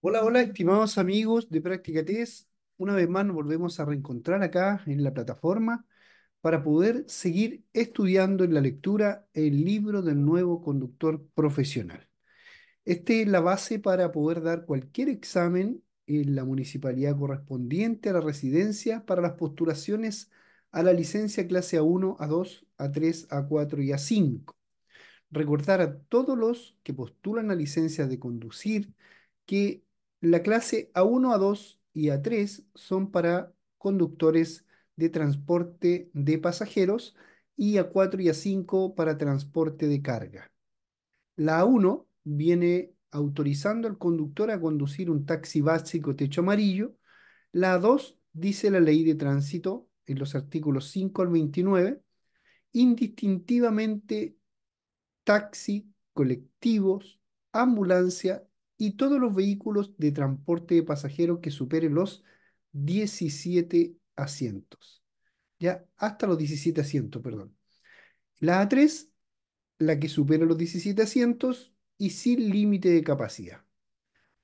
Hola, hola, estimados amigos de Práctica TES, Una vez más nos volvemos a reencontrar acá en la plataforma para poder seguir estudiando en la lectura el libro del nuevo conductor profesional. Esta es la base para poder dar cualquier examen en la municipalidad correspondiente a la residencia para las postulaciones a la licencia clase A1, A2, A3, A4 y A5. Recordar a todos los que postulan a licencia de conducir que la clase A1, A2 y A3 son para conductores de transporte de pasajeros y A4 y A5 para transporte de carga. La A1 viene autorizando al conductor a conducir un taxi básico techo amarillo. La A2 dice la ley de tránsito en los artículos 5 al 29, indistintivamente taxi, colectivos, ambulancia y todos los vehículos de transporte de pasajeros que superen los 17 asientos. Ya, hasta los 17 asientos, perdón. La A3, la que supera los 17 asientos y sin límite de capacidad.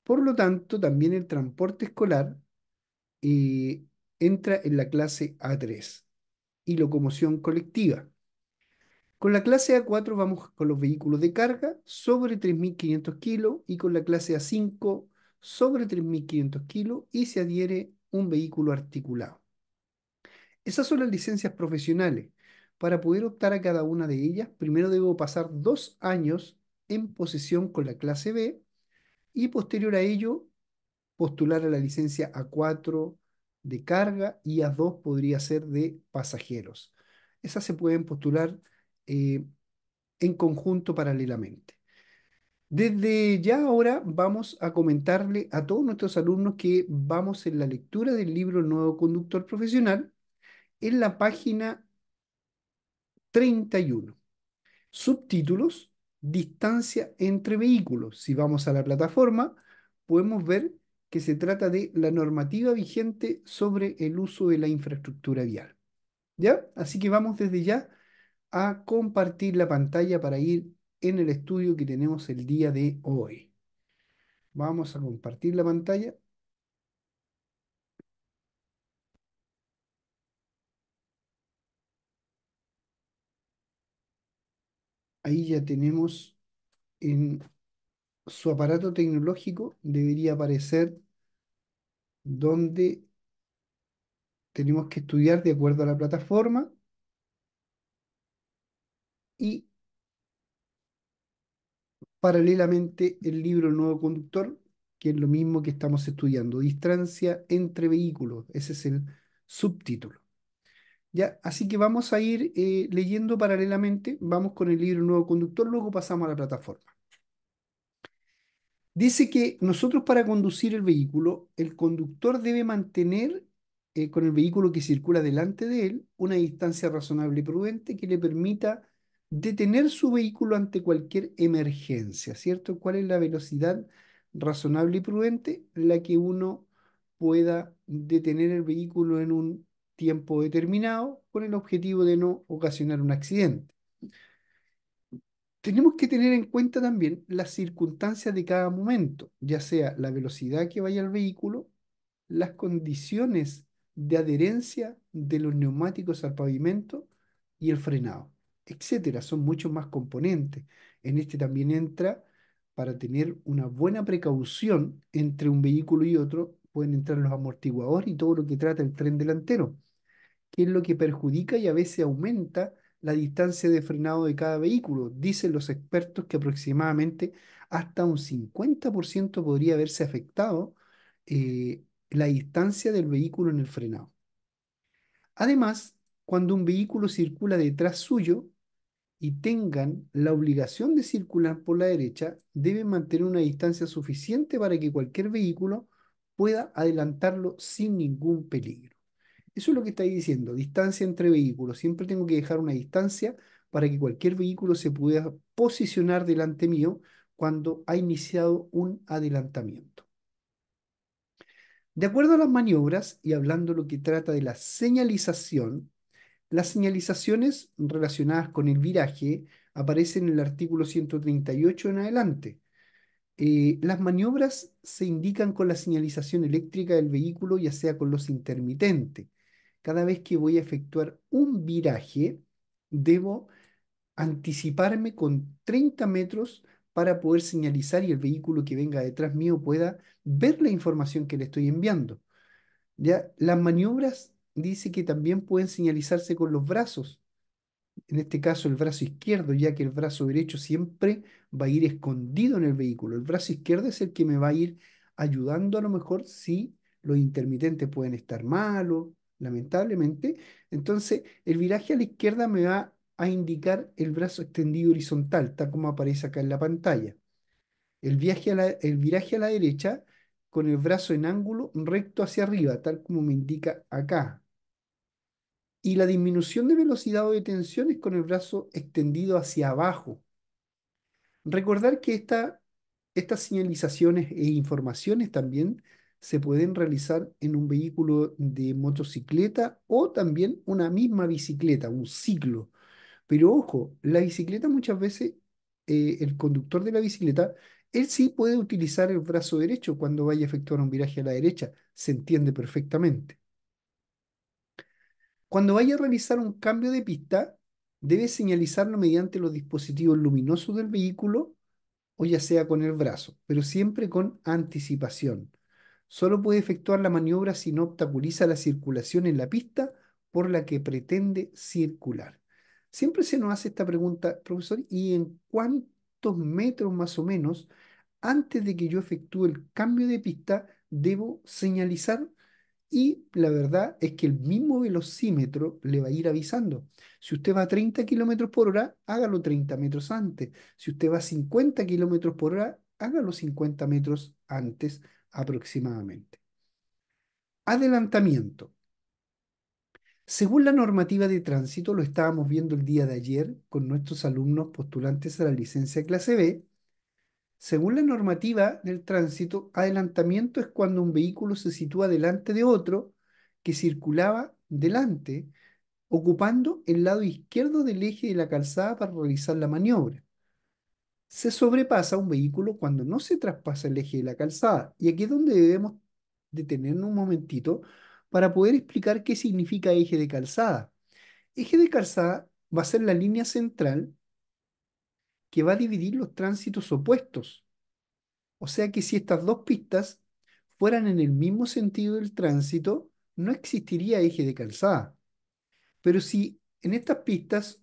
Por lo tanto, también el transporte escolar eh, entra en la clase A3 y locomoción colectiva. Con la clase A4 vamos con los vehículos de carga sobre 3.500 kilos y con la clase A5 sobre 3.500 kilos y se adhiere un vehículo articulado. Esas son las licencias profesionales. Para poder optar a cada una de ellas, primero debo pasar dos años en posesión con la clase B y posterior a ello postular a la licencia A4 de carga y A2 podría ser de pasajeros. Esas se pueden postular eh, en conjunto paralelamente. Desde ya ahora vamos a comentarle a todos nuestros alumnos que vamos en la lectura del libro nuevo conductor profesional en la página 31. Subtítulos, distancia entre vehículos. Si vamos a la plataforma, podemos ver que se trata de la normativa vigente sobre el uso de la infraestructura vial. ¿Ya? Así que vamos desde ya a compartir la pantalla para ir en el estudio que tenemos el día de hoy. Vamos a compartir la pantalla. Ahí ya tenemos en su aparato tecnológico, debería aparecer donde tenemos que estudiar de acuerdo a la plataforma y paralelamente el libro Nuevo Conductor, que es lo mismo que estamos estudiando, distancia entre vehículos, ese es el subtítulo. ¿Ya? Así que vamos a ir eh, leyendo paralelamente, vamos con el libro Nuevo Conductor, luego pasamos a la plataforma. Dice que nosotros para conducir el vehículo, el conductor debe mantener eh, con el vehículo que circula delante de él una distancia razonable y prudente que le permita detener su vehículo ante cualquier emergencia, ¿cierto? ¿Cuál es la velocidad razonable y prudente? La que uno pueda detener el vehículo en un tiempo determinado con el objetivo de no ocasionar un accidente. Tenemos que tener en cuenta también las circunstancias de cada momento, ya sea la velocidad que vaya el vehículo, las condiciones de adherencia de los neumáticos al pavimento y el frenado etcétera. Son muchos más componentes. En este también entra para tener una buena precaución entre un vehículo y otro, pueden entrar los amortiguadores y todo lo que trata el tren delantero, que es lo que perjudica y a veces aumenta la distancia de frenado de cada vehículo. Dicen los expertos que aproximadamente hasta un 50% podría haberse afectado eh, la distancia del vehículo en el frenado. Además, cuando un vehículo circula detrás suyo, y tengan la obligación de circular por la derecha, deben mantener una distancia suficiente para que cualquier vehículo pueda adelantarlo sin ningún peligro. Eso es lo que está diciendo, distancia entre vehículos. Siempre tengo que dejar una distancia para que cualquier vehículo se pueda posicionar delante mío cuando ha iniciado un adelantamiento. De acuerdo a las maniobras y hablando lo que trata de la señalización, las señalizaciones relacionadas con el viraje aparecen en el artículo 138 en adelante. Eh, las maniobras se indican con la señalización eléctrica del vehículo, ya sea con los intermitentes. Cada vez que voy a efectuar un viraje, debo anticiparme con 30 metros para poder señalizar y el vehículo que venga detrás mío pueda ver la información que le estoy enviando. ¿Ya? Las maniobras dice que también pueden señalizarse con los brazos, en este caso el brazo izquierdo, ya que el brazo derecho siempre va a ir escondido en el vehículo. El brazo izquierdo es el que me va a ir ayudando a lo mejor si los intermitentes pueden estar malos, lamentablemente. Entonces, el viraje a la izquierda me va a indicar el brazo extendido horizontal, tal como aparece acá en la pantalla. El, el viraje a la derecha con el brazo en ángulo recto hacia arriba, tal como me indica acá, y la disminución de velocidad o de tensión es con el brazo extendido hacia abajo. Recordar que estas señalizaciones e informaciones también se pueden realizar en un vehículo de motocicleta o también una misma bicicleta, un ciclo. Pero ojo, la bicicleta muchas veces, eh, el conductor de la bicicleta, él sí puede utilizar el brazo derecho cuando vaya a efectuar un viraje a la derecha, se entiende perfectamente. Cuando vaya a realizar un cambio de pista, debe señalizarlo mediante los dispositivos luminosos del vehículo o ya sea con el brazo, pero siempre con anticipación. Solo puede efectuar la maniobra si no obstaculiza la circulación en la pista por la que pretende circular. Siempre se nos hace esta pregunta, profesor, ¿y en cuántos metros más o menos antes de que yo efectúe el cambio de pista debo señalizar y la verdad es que el mismo velocímetro le va a ir avisando. Si usted va a 30 kilómetros por hora, hágalo 30 metros antes. Si usted va a 50 kilómetros por hora, hágalo 50 metros antes aproximadamente. Adelantamiento. Según la normativa de tránsito, lo estábamos viendo el día de ayer con nuestros alumnos postulantes a la licencia clase B, según la normativa del tránsito, adelantamiento es cuando un vehículo se sitúa delante de otro que circulaba delante, ocupando el lado izquierdo del eje de la calzada para realizar la maniobra. Se sobrepasa un vehículo cuando no se traspasa el eje de la calzada. Y aquí es donde debemos detenernos un momentito para poder explicar qué significa eje de calzada. Eje de calzada va a ser la línea central que va a dividir los tránsitos opuestos. O sea que si estas dos pistas fueran en el mismo sentido del tránsito, no existiría eje de calzada. Pero si en estas pistas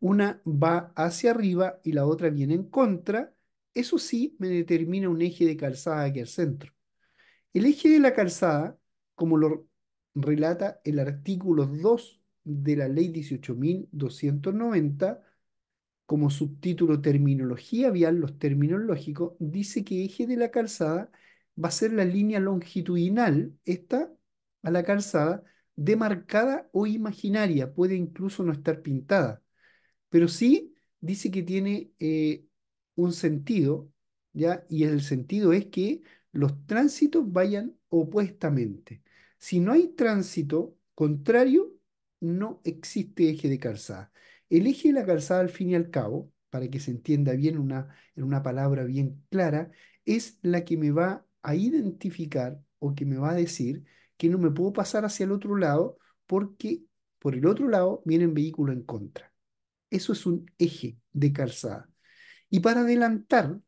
una va hacia arriba y la otra viene en contra, eso sí me determina un eje de calzada aquí al centro. El eje de la calzada, como lo relata el artículo 2 de la ley 18.290, como subtítulo Terminología vial, los términos lógicos, dice que eje de la calzada va a ser la línea longitudinal, esta a la calzada, demarcada o imaginaria, puede incluso no estar pintada, pero sí dice que tiene eh, un sentido, ¿ya? Y el sentido es que los tránsitos vayan opuestamente. Si no hay tránsito contrario, no existe eje de calzada. El eje de la calzada al fin y al cabo, para que se entienda bien una, en una palabra bien clara, es la que me va a identificar o que me va a decir que no me puedo pasar hacia el otro lado porque por el otro lado viene un vehículo en contra. Eso es un eje de calzada. Y para adelantar,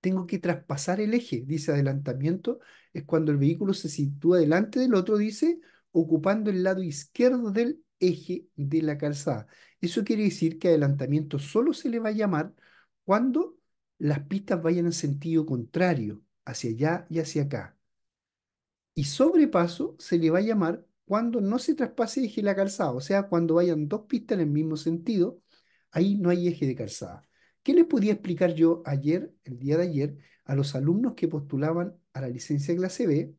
tengo que traspasar el eje, dice adelantamiento, es cuando el vehículo se sitúa delante del otro, dice, ocupando el lado izquierdo del eje de la calzada. Eso quiere decir que adelantamiento solo se le va a llamar cuando las pistas vayan en sentido contrario, hacia allá y hacia acá. Y sobrepaso se le va a llamar cuando no se traspase eje de la calzada, o sea, cuando vayan dos pistas en el mismo sentido, ahí no hay eje de calzada. ¿Qué les podía explicar yo ayer, el día de ayer, a los alumnos que postulaban a la licencia de clase B,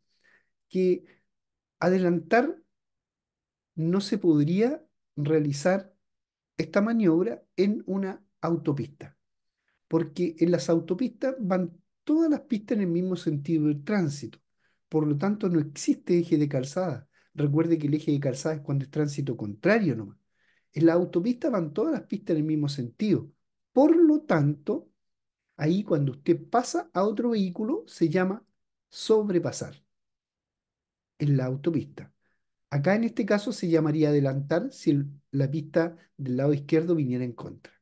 que adelantar no se podría realizar esta maniobra en una autopista, porque en las autopistas van todas las pistas en el mismo sentido del tránsito, por lo tanto no existe eje de calzada. Recuerde que el eje de calzada es cuando es tránsito contrario nomás. En la autopista van todas las pistas en el mismo sentido. Por lo tanto, ahí cuando usted pasa a otro vehículo se llama sobrepasar en la autopista. Acá en este caso se llamaría adelantar si la pista del lado izquierdo viniera en contra.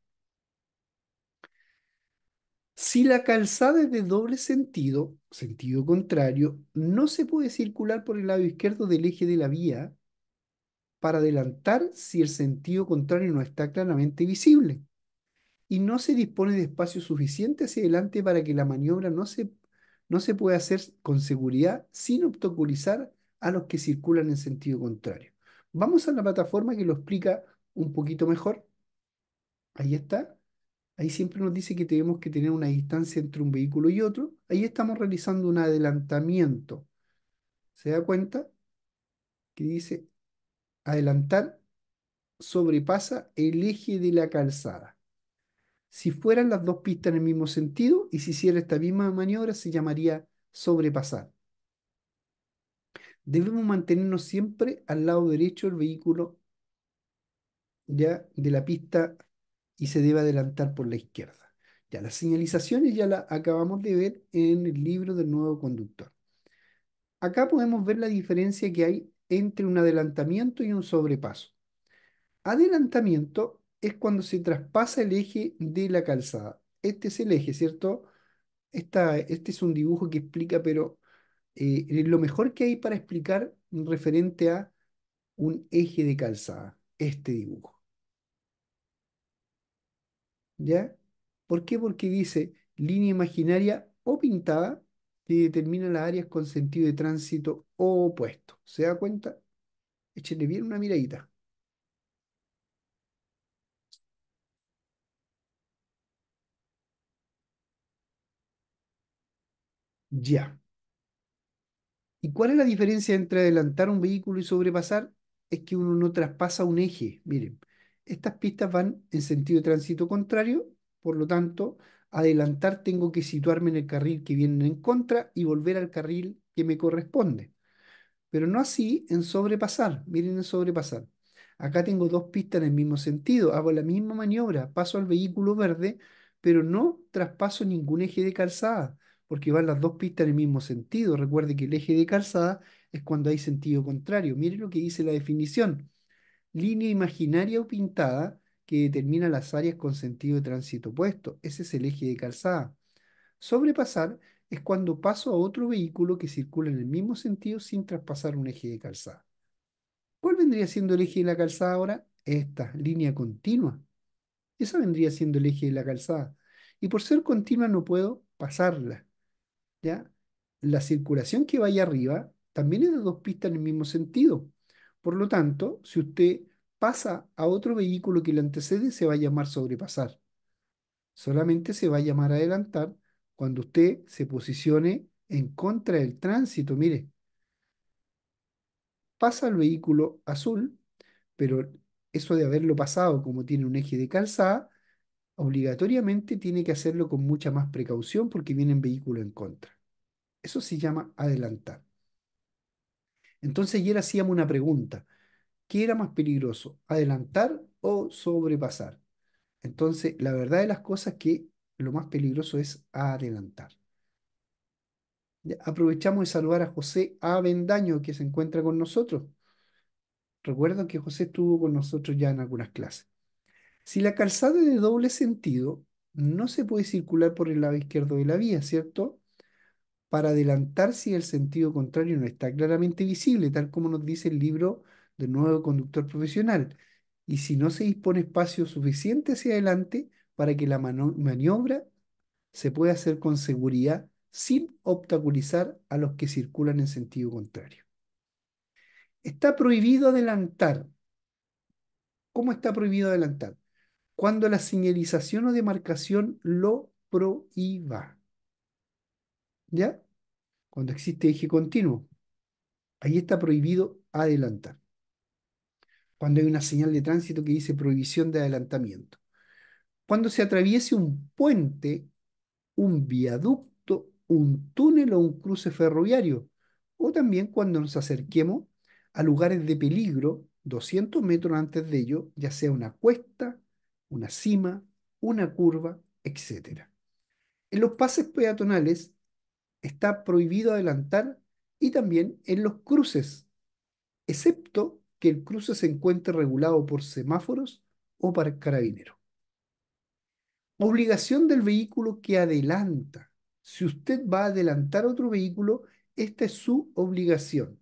Si la calzada es de doble sentido, sentido contrario, no se puede circular por el lado izquierdo del eje de la vía para adelantar si el sentido contrario no está claramente visible y no se dispone de espacio suficiente hacia adelante para que la maniobra no se, no se pueda hacer con seguridad sin obstaculizar a los que circulan en sentido contrario. Vamos a la plataforma que lo explica un poquito mejor. Ahí está. Ahí siempre nos dice que tenemos que tener una distancia entre un vehículo y otro. Ahí estamos realizando un adelantamiento. ¿Se da cuenta? Que dice adelantar sobrepasa el eje de la calzada. Si fueran las dos pistas en el mismo sentido y si hiciera esta misma maniobra se llamaría sobrepasar debemos mantenernos siempre al lado derecho del vehículo ya de la pista y se debe adelantar por la izquierda. Ya las señalizaciones ya las acabamos de ver en el libro del nuevo conductor. Acá podemos ver la diferencia que hay entre un adelantamiento y un sobrepaso. Adelantamiento es cuando se traspasa el eje de la calzada. Este es el eje, ¿cierto? Esta, este es un dibujo que explica, pero eh, lo mejor que hay para explicar referente a un eje de calzada, este dibujo. ¿Ya? ¿Por qué? Porque dice línea imaginaria o pintada que determina las áreas con sentido de tránsito o opuesto. ¿Se da cuenta? Échenle bien una miradita. Ya. ¿Y cuál es la diferencia entre adelantar un vehículo y sobrepasar? Es que uno no traspasa un eje. Miren, estas pistas van en sentido de tránsito contrario, por lo tanto, adelantar tengo que situarme en el carril que viene en contra y volver al carril que me corresponde. Pero no así en sobrepasar. Miren en sobrepasar. Acá tengo dos pistas en el mismo sentido. Hago la misma maniobra, paso al vehículo verde, pero no traspaso ningún eje de calzada porque van las dos pistas en el mismo sentido. Recuerde que el eje de calzada es cuando hay sentido contrario. Mire lo que dice la definición. Línea imaginaria o pintada que determina las áreas con sentido de tránsito opuesto. Ese es el eje de calzada. Sobrepasar es cuando paso a otro vehículo que circula en el mismo sentido sin traspasar un eje de calzada. ¿Cuál vendría siendo el eje de la calzada ahora? Esta, línea continua. Esa vendría siendo el eje de la calzada. Y por ser continua no puedo pasarla. ¿ya? La circulación que vaya arriba también es de dos pistas en el mismo sentido. Por lo tanto, si usted pasa a otro vehículo que le antecede, se va a llamar sobrepasar. Solamente se va a llamar adelantar cuando usted se posicione en contra del tránsito. Mire, pasa el vehículo azul, pero eso de haberlo pasado como tiene un eje de calzada, obligatoriamente tiene que hacerlo con mucha más precaución porque viene en vehículo en contra. Eso se llama adelantar. Entonces ayer hacíamos una pregunta. ¿Qué era más peligroso? ¿Adelantar o sobrepasar? Entonces, la verdad de las cosas es que lo más peligroso es adelantar. Aprovechamos de saludar a José Avendaño, que se encuentra con nosotros. Recuerdo que José estuvo con nosotros ya en algunas clases. Si la calzada es de doble sentido, no se puede circular por el lado izquierdo de la vía, ¿cierto? Para adelantar si el sentido contrario no está claramente visible, tal como nos dice el libro del nuevo conductor profesional. Y si no se dispone espacio suficiente hacia adelante para que la maniobra se pueda hacer con seguridad sin obstaculizar a los que circulan en sentido contrario. Está prohibido adelantar. ¿Cómo está prohibido adelantar? cuando la señalización o demarcación lo prohíba. ¿Ya? Cuando existe eje continuo. Ahí está prohibido adelantar. Cuando hay una señal de tránsito que dice prohibición de adelantamiento. Cuando se atraviese un puente, un viaducto, un túnel o un cruce ferroviario. O también cuando nos acerquemos a lugares de peligro 200 metros antes de ello, ya sea una cuesta, una cima, una curva, etc. En los pases peatonales está prohibido adelantar y también en los cruces, excepto que el cruce se encuentre regulado por semáforos o para carabinero. Obligación del vehículo que adelanta. Si usted va a adelantar otro vehículo, esta es su obligación.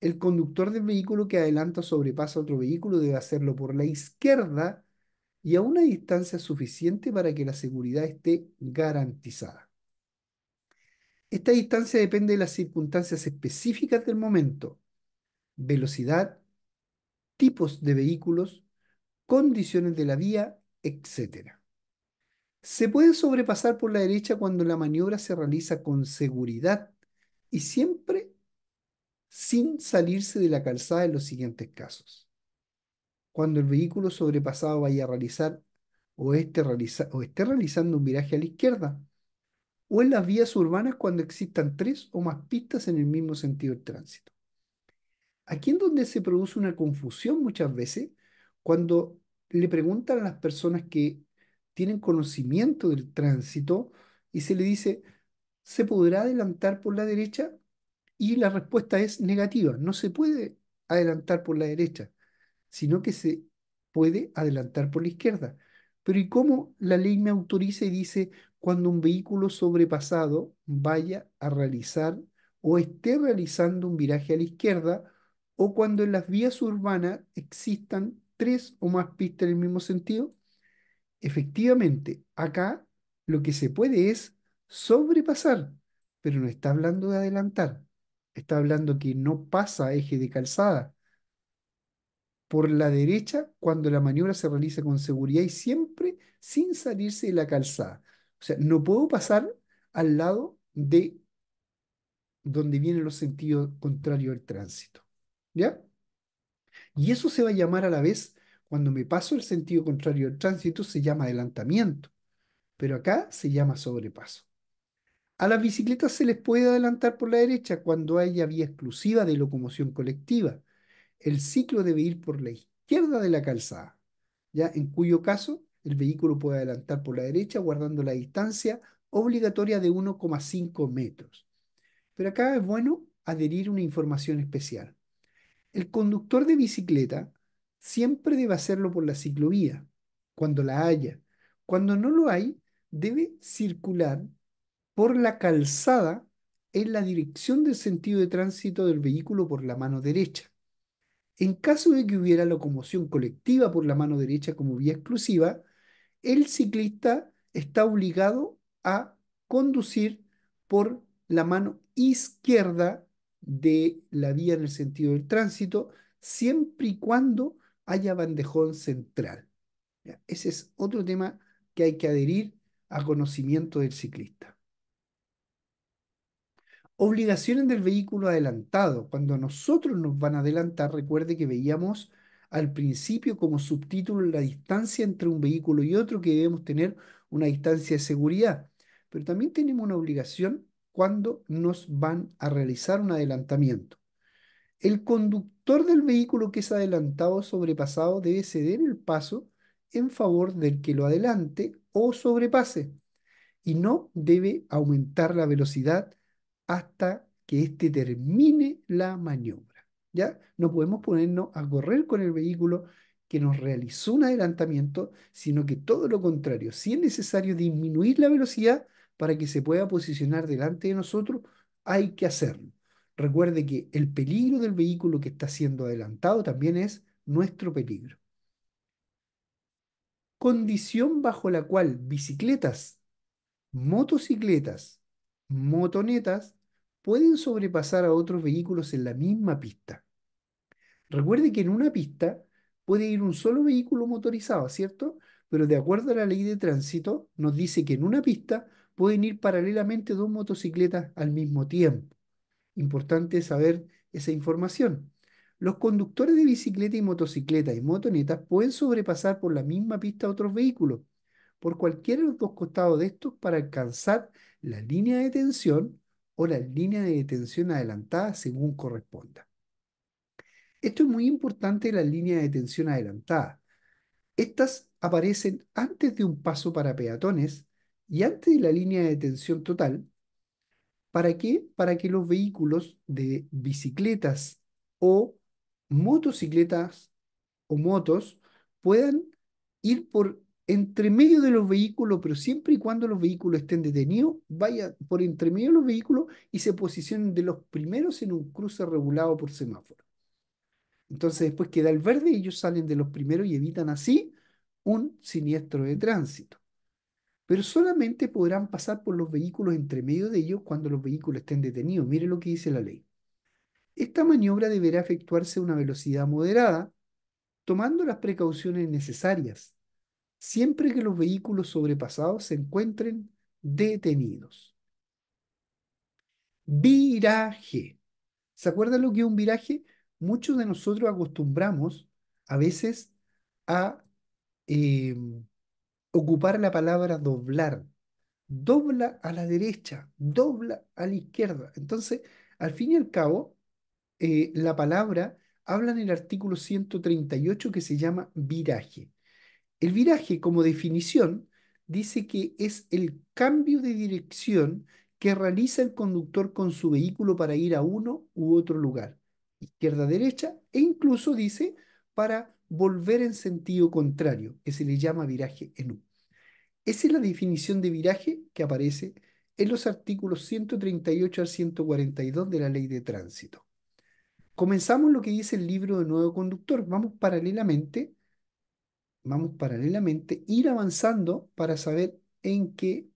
El conductor del vehículo que adelanta sobrepasa otro vehículo debe hacerlo por la izquierda y a una distancia suficiente para que la seguridad esté garantizada. Esta distancia depende de las circunstancias específicas del momento, velocidad, tipos de vehículos, condiciones de la vía, etc. Se puede sobrepasar por la derecha cuando la maniobra se realiza con seguridad y siempre sin salirse de la calzada en los siguientes casos cuando el vehículo sobrepasado vaya a realizar o esté, realizando un viraje a la izquierda, o en las vías urbanas cuando existan tres o más pistas en el mismo sentido del tránsito. Aquí es donde se produce una confusión muchas veces cuando le preguntan a las personas que tienen conocimiento del tránsito y se le dice, ¿se podrá adelantar por la derecha? Y la respuesta es negativa, no se puede adelantar por la derecha sino que se puede adelantar por la izquierda. Pero ¿y cómo la ley me autoriza y dice cuando un vehículo sobrepasado vaya a realizar o esté realizando un viraje a la izquierda o cuando en las vías urbanas existan tres o más pistas en el mismo sentido? Efectivamente, acá lo que se puede es sobrepasar, pero no está hablando de adelantar, está hablando que no pasa eje de calzada, por la derecha cuando la maniobra se realiza con seguridad y siempre sin salirse de la calzada. O sea, no puedo pasar al lado de donde vienen los sentidos contrarios del tránsito. ¿Ya? Y eso se va a llamar a la vez, cuando me paso el sentido contrario del tránsito, se llama adelantamiento, pero acá se llama sobrepaso. A las bicicletas se les puede adelantar por la derecha cuando haya vía exclusiva de locomoción colectiva el ciclo debe ir por la izquierda de la calzada, ya en cuyo caso el vehículo puede adelantar por la derecha guardando la distancia obligatoria de 1,5 metros. Pero acá es bueno adherir una información especial. El conductor de bicicleta siempre debe hacerlo por la ciclovía, cuando la haya. Cuando no lo hay, debe circular por la calzada en la dirección del sentido de tránsito del vehículo por la mano derecha. En caso de que hubiera locomoción colectiva por la mano derecha como vía exclusiva, el ciclista está obligado a conducir por la mano izquierda de la vía en el sentido del tránsito, siempre y cuando haya bandejón central. Ese es otro tema que hay que adherir a conocimiento del ciclista. Obligaciones del vehículo adelantado. Cuando nosotros nos van a adelantar, recuerde que veíamos al principio como subtítulo la distancia entre un vehículo y otro, que debemos tener una distancia de seguridad. Pero también tenemos una obligación cuando nos van a realizar un adelantamiento. El conductor del vehículo que es adelantado o sobrepasado debe ceder el paso en favor del que lo adelante o sobrepase y no debe aumentar la velocidad hasta que éste termine la maniobra. ¿ya? No podemos ponernos a correr con el vehículo que nos realizó un adelantamiento, sino que todo lo contrario, si es necesario disminuir la velocidad para que se pueda posicionar delante de nosotros, hay que hacerlo. Recuerde que el peligro del vehículo que está siendo adelantado también es nuestro peligro. Condición bajo la cual bicicletas, motocicletas, motonetas pueden sobrepasar a otros vehículos en la misma pista. Recuerde que en una pista puede ir un solo vehículo motorizado, ¿cierto? Pero de acuerdo a la ley de tránsito, nos dice que en una pista pueden ir paralelamente dos motocicletas al mismo tiempo. Importante saber esa información. Los conductores de bicicleta y motocicleta y motonetas pueden sobrepasar por la misma pista a otros vehículos, por cualquiera de los dos costados de estos para alcanzar la línea de tensión o la línea de detención adelantada según corresponda. Esto es muy importante, la línea de detención adelantada. Estas aparecen antes de un paso para peatones y antes de la línea de detención total. ¿Para qué? Para que los vehículos de bicicletas o motocicletas o motos puedan ir por entre medio de los vehículos, pero siempre y cuando los vehículos estén detenidos, vaya por entre medio de los vehículos y se posicionen de los primeros en un cruce regulado por semáforo. Entonces después queda el verde y ellos salen de los primeros y evitan así un siniestro de tránsito. Pero solamente podrán pasar por los vehículos entre medio de ellos cuando los vehículos estén detenidos. Mire lo que dice la ley. Esta maniobra deberá efectuarse a una velocidad moderada, tomando las precauciones necesarias siempre que los vehículos sobrepasados se encuentren detenidos. Viraje. ¿Se acuerdan lo que es un viraje? Muchos de nosotros acostumbramos a veces a em, ocupar la palabra doblar. Dobla a la derecha, dobla a la izquierda. Entonces, al fin y al cabo, eh, la palabra habla en el artículo 138 que se llama viraje. El viraje como definición dice que es el cambio de dirección que realiza el conductor con su vehículo para ir a uno u otro lugar, izquierda, derecha, e incluso dice para volver en sentido contrario, que se le llama viraje en U. Esa es la definición de viraje que aparece en los artículos 138 al 142 de la ley de tránsito. Comenzamos lo que dice el libro de Nuevo Conductor. Vamos paralelamente vamos paralelamente ir avanzando para saber en qué,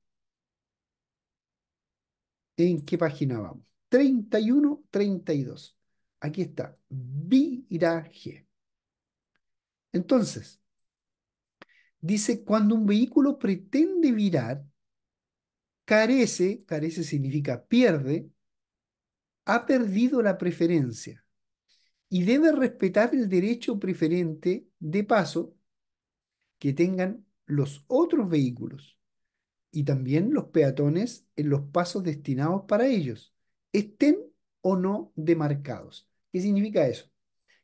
en qué página vamos. 31, 32. Aquí está, viraje. Entonces, dice, cuando un vehículo pretende virar, carece, carece significa pierde, ha perdido la preferencia y debe respetar el derecho preferente de paso que tengan los otros vehículos y también los peatones en los pasos destinados para ellos, estén o no demarcados. ¿Qué significa eso?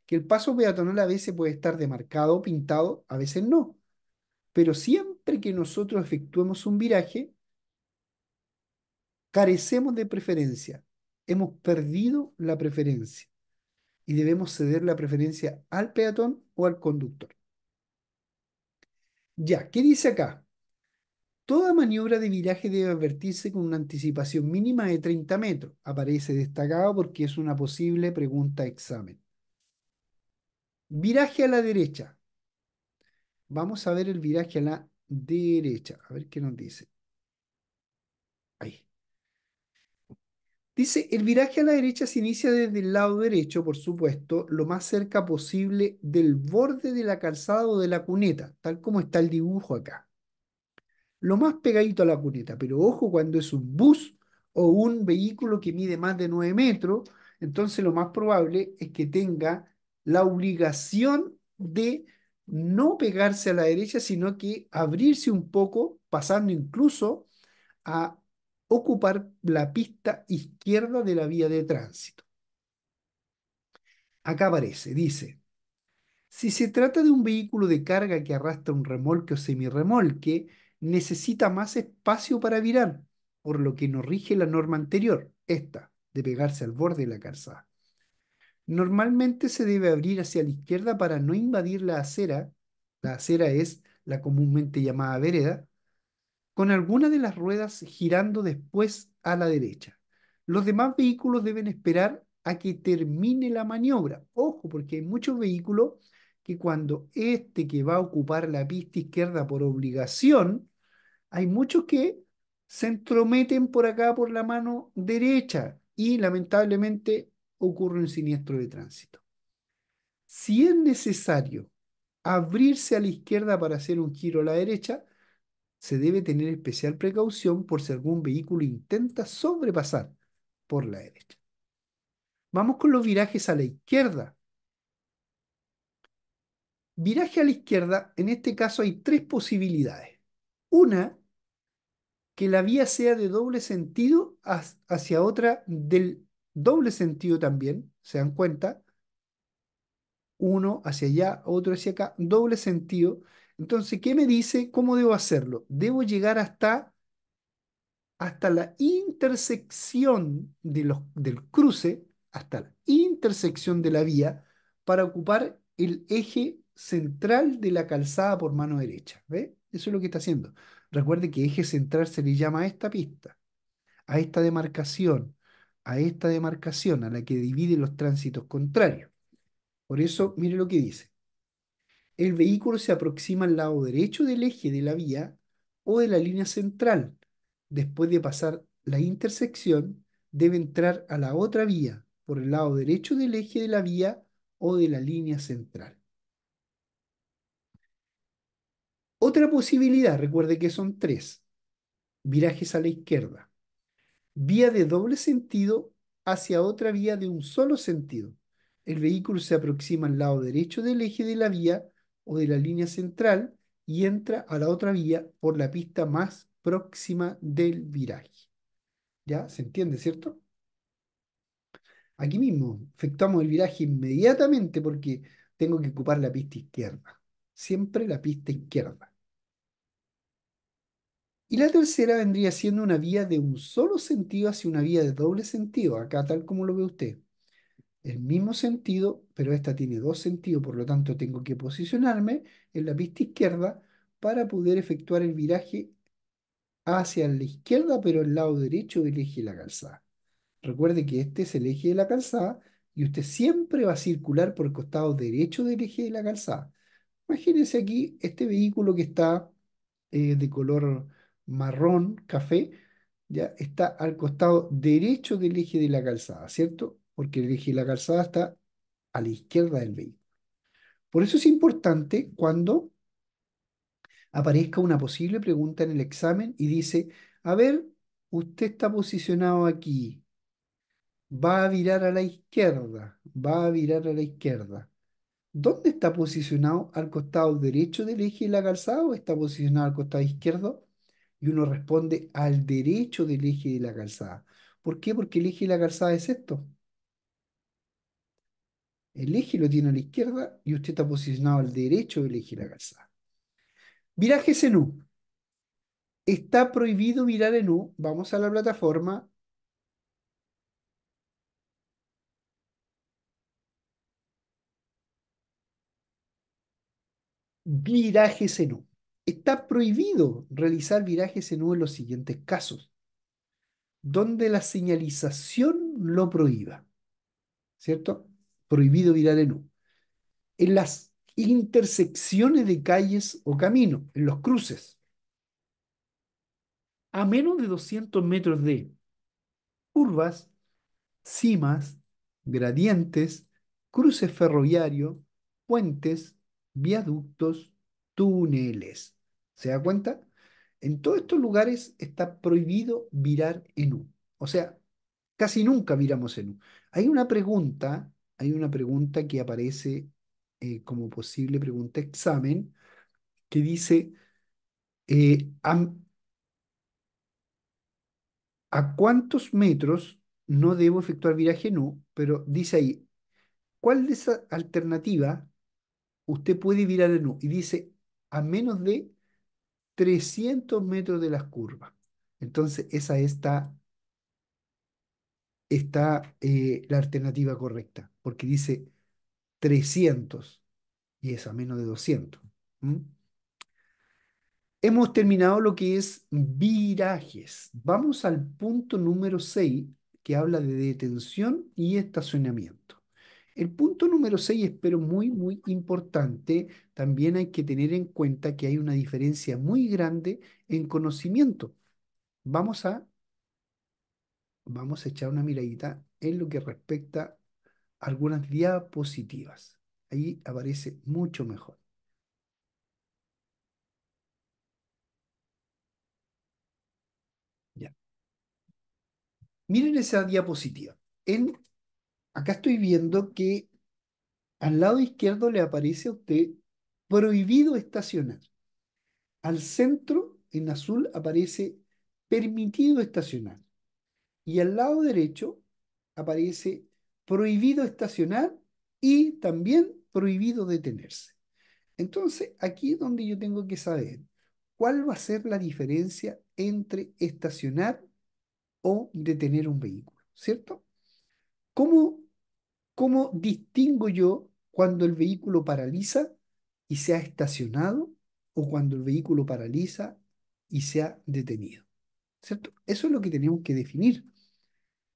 Que el paso peatonal a veces puede estar demarcado, pintado, a veces no. Pero siempre que nosotros efectuemos un viraje, carecemos de preferencia. Hemos perdido la preferencia y debemos ceder la preferencia al peatón o al conductor. Ya, ¿qué dice acá? Toda maniobra de viraje debe advertirse con una anticipación mínima de 30 metros. Aparece destacado porque es una posible pregunta examen. Viraje a la derecha. Vamos a ver el viraje a la derecha. A ver qué nos dice. Dice, el viraje a la derecha se inicia desde el lado derecho, por supuesto, lo más cerca posible del borde de la calzada o de la cuneta, tal como está el dibujo acá. Lo más pegadito a la cuneta, pero ojo cuando es un bus o un vehículo que mide más de 9 metros, entonces lo más probable es que tenga la obligación de no pegarse a la derecha, sino que abrirse un poco, pasando incluso a ocupar la pista izquierda de la vía de tránsito. Acá aparece, dice, si se trata de un vehículo de carga que arrastra un remolque o semirremolque, necesita más espacio para virar, por lo que nos rige la norma anterior, esta, de pegarse al borde de la calzada. Normalmente se debe abrir hacia la izquierda para no invadir la acera, la acera es la comúnmente llamada vereda, con alguna de las ruedas girando después a la derecha. Los demás vehículos deben esperar a que termine la maniobra. Ojo, porque hay muchos vehículos que cuando este que va a ocupar la pista izquierda por obligación, hay muchos que se entrometen por acá por la mano derecha y lamentablemente ocurre un siniestro de tránsito. Si es necesario abrirse a la izquierda para hacer un giro a la derecha, se debe tener especial precaución por si algún vehículo intenta sobrepasar por la derecha. Vamos con los virajes a la izquierda. Viraje a la izquierda, en este caso hay tres posibilidades. Una, que la vía sea de doble sentido hacia otra del doble sentido también, se dan cuenta. Uno hacia allá, otro hacia acá, doble sentido entonces, ¿qué me dice? ¿Cómo debo hacerlo? Debo llegar hasta, hasta la intersección de los, del cruce, hasta la intersección de la vía, para ocupar el eje central de la calzada por mano derecha. ¿Ve? Eso es lo que está haciendo. Recuerde que eje central se le llama a esta pista, a esta demarcación, a esta demarcación a la que divide los tránsitos contrarios. Por eso, mire lo que dice el vehículo se aproxima al lado derecho del eje de la vía o de la línea central. Después de pasar la intersección, debe entrar a la otra vía por el lado derecho del eje de la vía o de la línea central. Otra posibilidad, recuerde que son tres. Virajes a la izquierda. Vía de doble sentido hacia otra vía de un solo sentido. El vehículo se aproxima al lado derecho del eje de la vía o de la línea central y entra a la otra vía por la pista más próxima del viraje. ¿Ya? ¿Se entiende, cierto? Aquí mismo, efectuamos el viraje inmediatamente porque tengo que ocupar la pista izquierda. Siempre la pista izquierda. Y la tercera vendría siendo una vía de un solo sentido hacia una vía de doble sentido, acá tal como lo ve usted el mismo sentido, pero esta tiene dos sentidos, por lo tanto tengo que posicionarme en la pista izquierda para poder efectuar el viraje hacia la izquierda, pero el lado derecho del eje de la calzada. Recuerde que este es el eje de la calzada y usted siempre va a circular por el costado derecho del eje de la calzada. Imagínense aquí este vehículo que está eh, de color marrón, café, ya está al costado derecho del eje de la calzada, ¿cierto? porque el eje y la calzada está a la izquierda del vehículo. Por eso es importante cuando aparezca una posible pregunta en el examen y dice, a ver, usted está posicionado aquí, va a virar a la izquierda, va a virar a la izquierda. ¿Dónde está posicionado? ¿Al costado derecho del eje de la calzada o está posicionado al costado izquierdo? Y uno responde al derecho del eje de la calzada. ¿Por qué? Porque el eje de la calzada es esto. El eje lo tiene a la izquierda y usted está posicionado al derecho del eje de la calzada. viraje en Está prohibido mirar en U. Vamos a la plataforma. viraje en Está prohibido realizar virajes en en los siguientes casos. Donde la señalización lo prohíba. ¿Cierto? prohibido virar en U. En las intersecciones de calles o caminos, en los cruces, a menos de 200 metros de curvas, cimas, gradientes, cruces ferroviarios, puentes, viaductos, túneles. ¿Se da cuenta? En todos estos lugares está prohibido virar en U. O sea, casi nunca viramos en U. Hay una pregunta hay una pregunta que aparece eh, como posible pregunta examen que dice, eh, a, cuántos metros no debo efectuar viraje? No, pero dice ahí, ¿cuál de esa alternativa usted puede virar en U? Y dice, a menos de 300 metros de las curvas. Entonces, esa está está eh, la alternativa correcta, porque dice 300 y es a menos de 200. Hemos terminado lo que es virajes. Vamos al punto número 6, que habla de detención y estacionamiento. El punto número 6 pero muy, muy importante. También hay que tener en cuenta que hay una diferencia muy grande en conocimiento. Vamos a vamos a echar una miradita en lo que respecta a algunas diapositivas. Ahí aparece mucho mejor. Ya. Miren esa diapositiva. En, acá estoy viendo que al lado izquierdo le aparece a usted prohibido estacionar. Al centro, en azul, aparece permitido estacionar. Y al lado derecho aparece prohibido estacionar y también prohibido detenerse. Entonces, aquí es donde yo tengo que saber cuál va a ser la diferencia entre estacionar o detener un vehículo, ¿cierto? ¿Cómo, cómo distingo yo cuando el vehículo paraliza y se ha estacionado o cuando el vehículo paraliza y se ha detenido? ¿Cierto? Eso es lo que tenemos que definir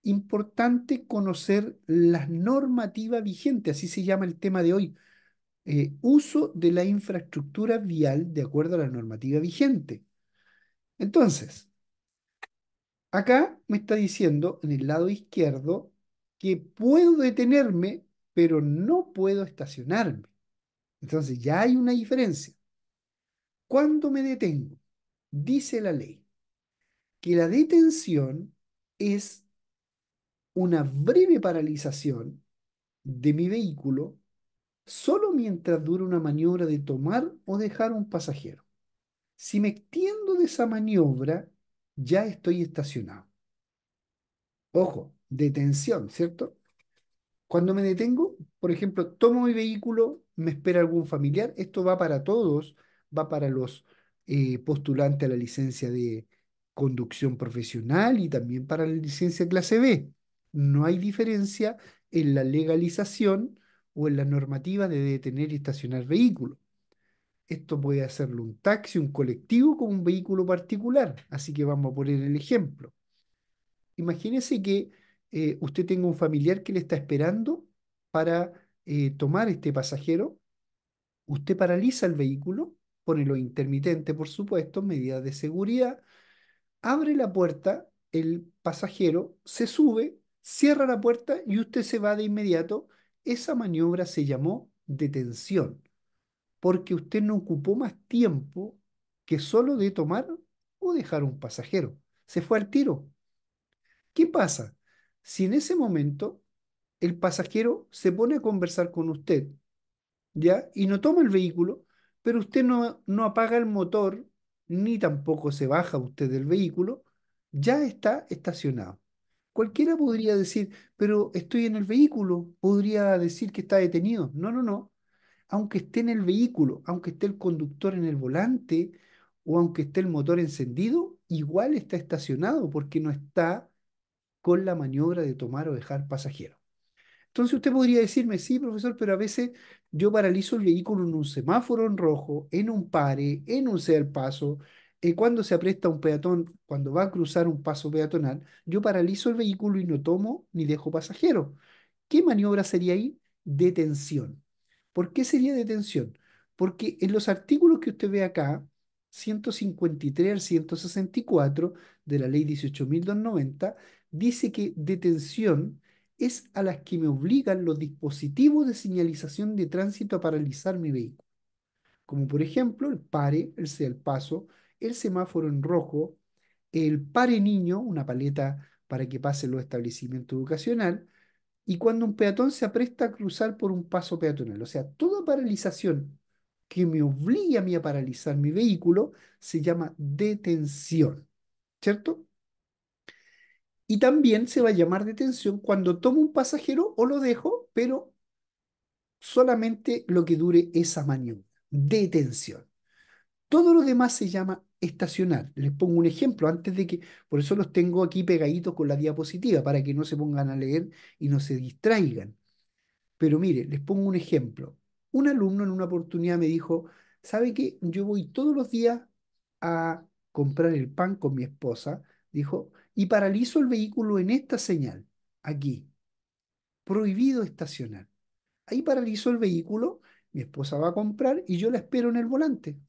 importante conocer la normativa vigente, así se llama el tema de hoy, eh, uso de la infraestructura vial de acuerdo a la normativa vigente. Entonces, acá me está diciendo en el lado izquierdo que puedo detenerme, pero no puedo estacionarme. Entonces ya hay una diferencia. cuando me detengo? Dice la ley que la detención es una breve paralización de mi vehículo solo mientras dura una maniobra de tomar o dejar un pasajero. Si me extiendo de esa maniobra, ya estoy estacionado. Ojo, detención, ¿cierto? Cuando me detengo, por ejemplo, tomo mi vehículo, me espera algún familiar, esto va para todos, va para los eh, postulantes a la licencia de conducción profesional y también para la licencia clase B no hay diferencia en la legalización o en la normativa de detener y estacionar vehículos. Esto puede hacerlo un taxi, un colectivo con un vehículo particular. Así que vamos a poner el ejemplo. Imagínese que eh, usted tenga un familiar que le está esperando para eh, tomar este pasajero. Usted paraliza el vehículo, pone lo intermitente, por supuesto, medidas de seguridad, abre la puerta, el pasajero se sube cierra la puerta y usted se va de inmediato. Esa maniobra se llamó detención, porque usted no ocupó más tiempo que solo de tomar o dejar un pasajero. Se fue al tiro. ¿Qué pasa? Si en ese momento el pasajero se pone a conversar con usted, ¿ya? Y no toma el vehículo, pero usted no apaga el motor, ni tampoco se baja usted del vehículo, ya está estacionado. Cualquiera podría decir, pero estoy en el vehículo, podría decir que está detenido. No, no, no. Aunque esté en el vehículo, aunque esté el conductor en el volante o aunque esté el motor encendido, igual está estacionado porque no está con la maniobra de tomar o dejar pasajero. Entonces usted podría decirme, sí, profesor, pero a veces yo paralizo el vehículo en un semáforo en rojo, en un pare, en un ser paso, eh, cuando se apresta un peatón, cuando va a cruzar un paso peatonal, yo paralizo el vehículo y no tomo ni dejo pasajero. ¿Qué maniobra sería ahí? Detención. ¿Por qué sería detención? Porque en los artículos que usted ve acá, 153 al 164 de la ley 18.290, dice que detención es a las que me obligan los dispositivos de señalización de tránsito a paralizar mi vehículo, como por ejemplo el pare, el sea el paso, el semáforo en rojo, el pare niño, una paleta para que pase los establecimientos educacional, y cuando un peatón se apresta a cruzar por un paso peatonal. O sea, toda paralización que me obliga a mí a paralizar mi vehículo se llama detención, ¿cierto? Y también se va a llamar detención cuando tomo un pasajero o lo dejo, pero solamente lo que dure esa maniobra, detención. Todo lo demás se llama estacionar Les pongo un ejemplo antes de que, por eso los tengo aquí pegaditos con la diapositiva, para que no se pongan a leer y no se distraigan. Pero mire, les pongo un ejemplo. Un alumno en una oportunidad me dijo, ¿sabe qué? Yo voy todos los días a comprar el pan con mi esposa, dijo, y paralizo el vehículo en esta señal, aquí. Prohibido estacionar. Ahí paralizo el vehículo, mi esposa va a comprar y yo la espero en el volante.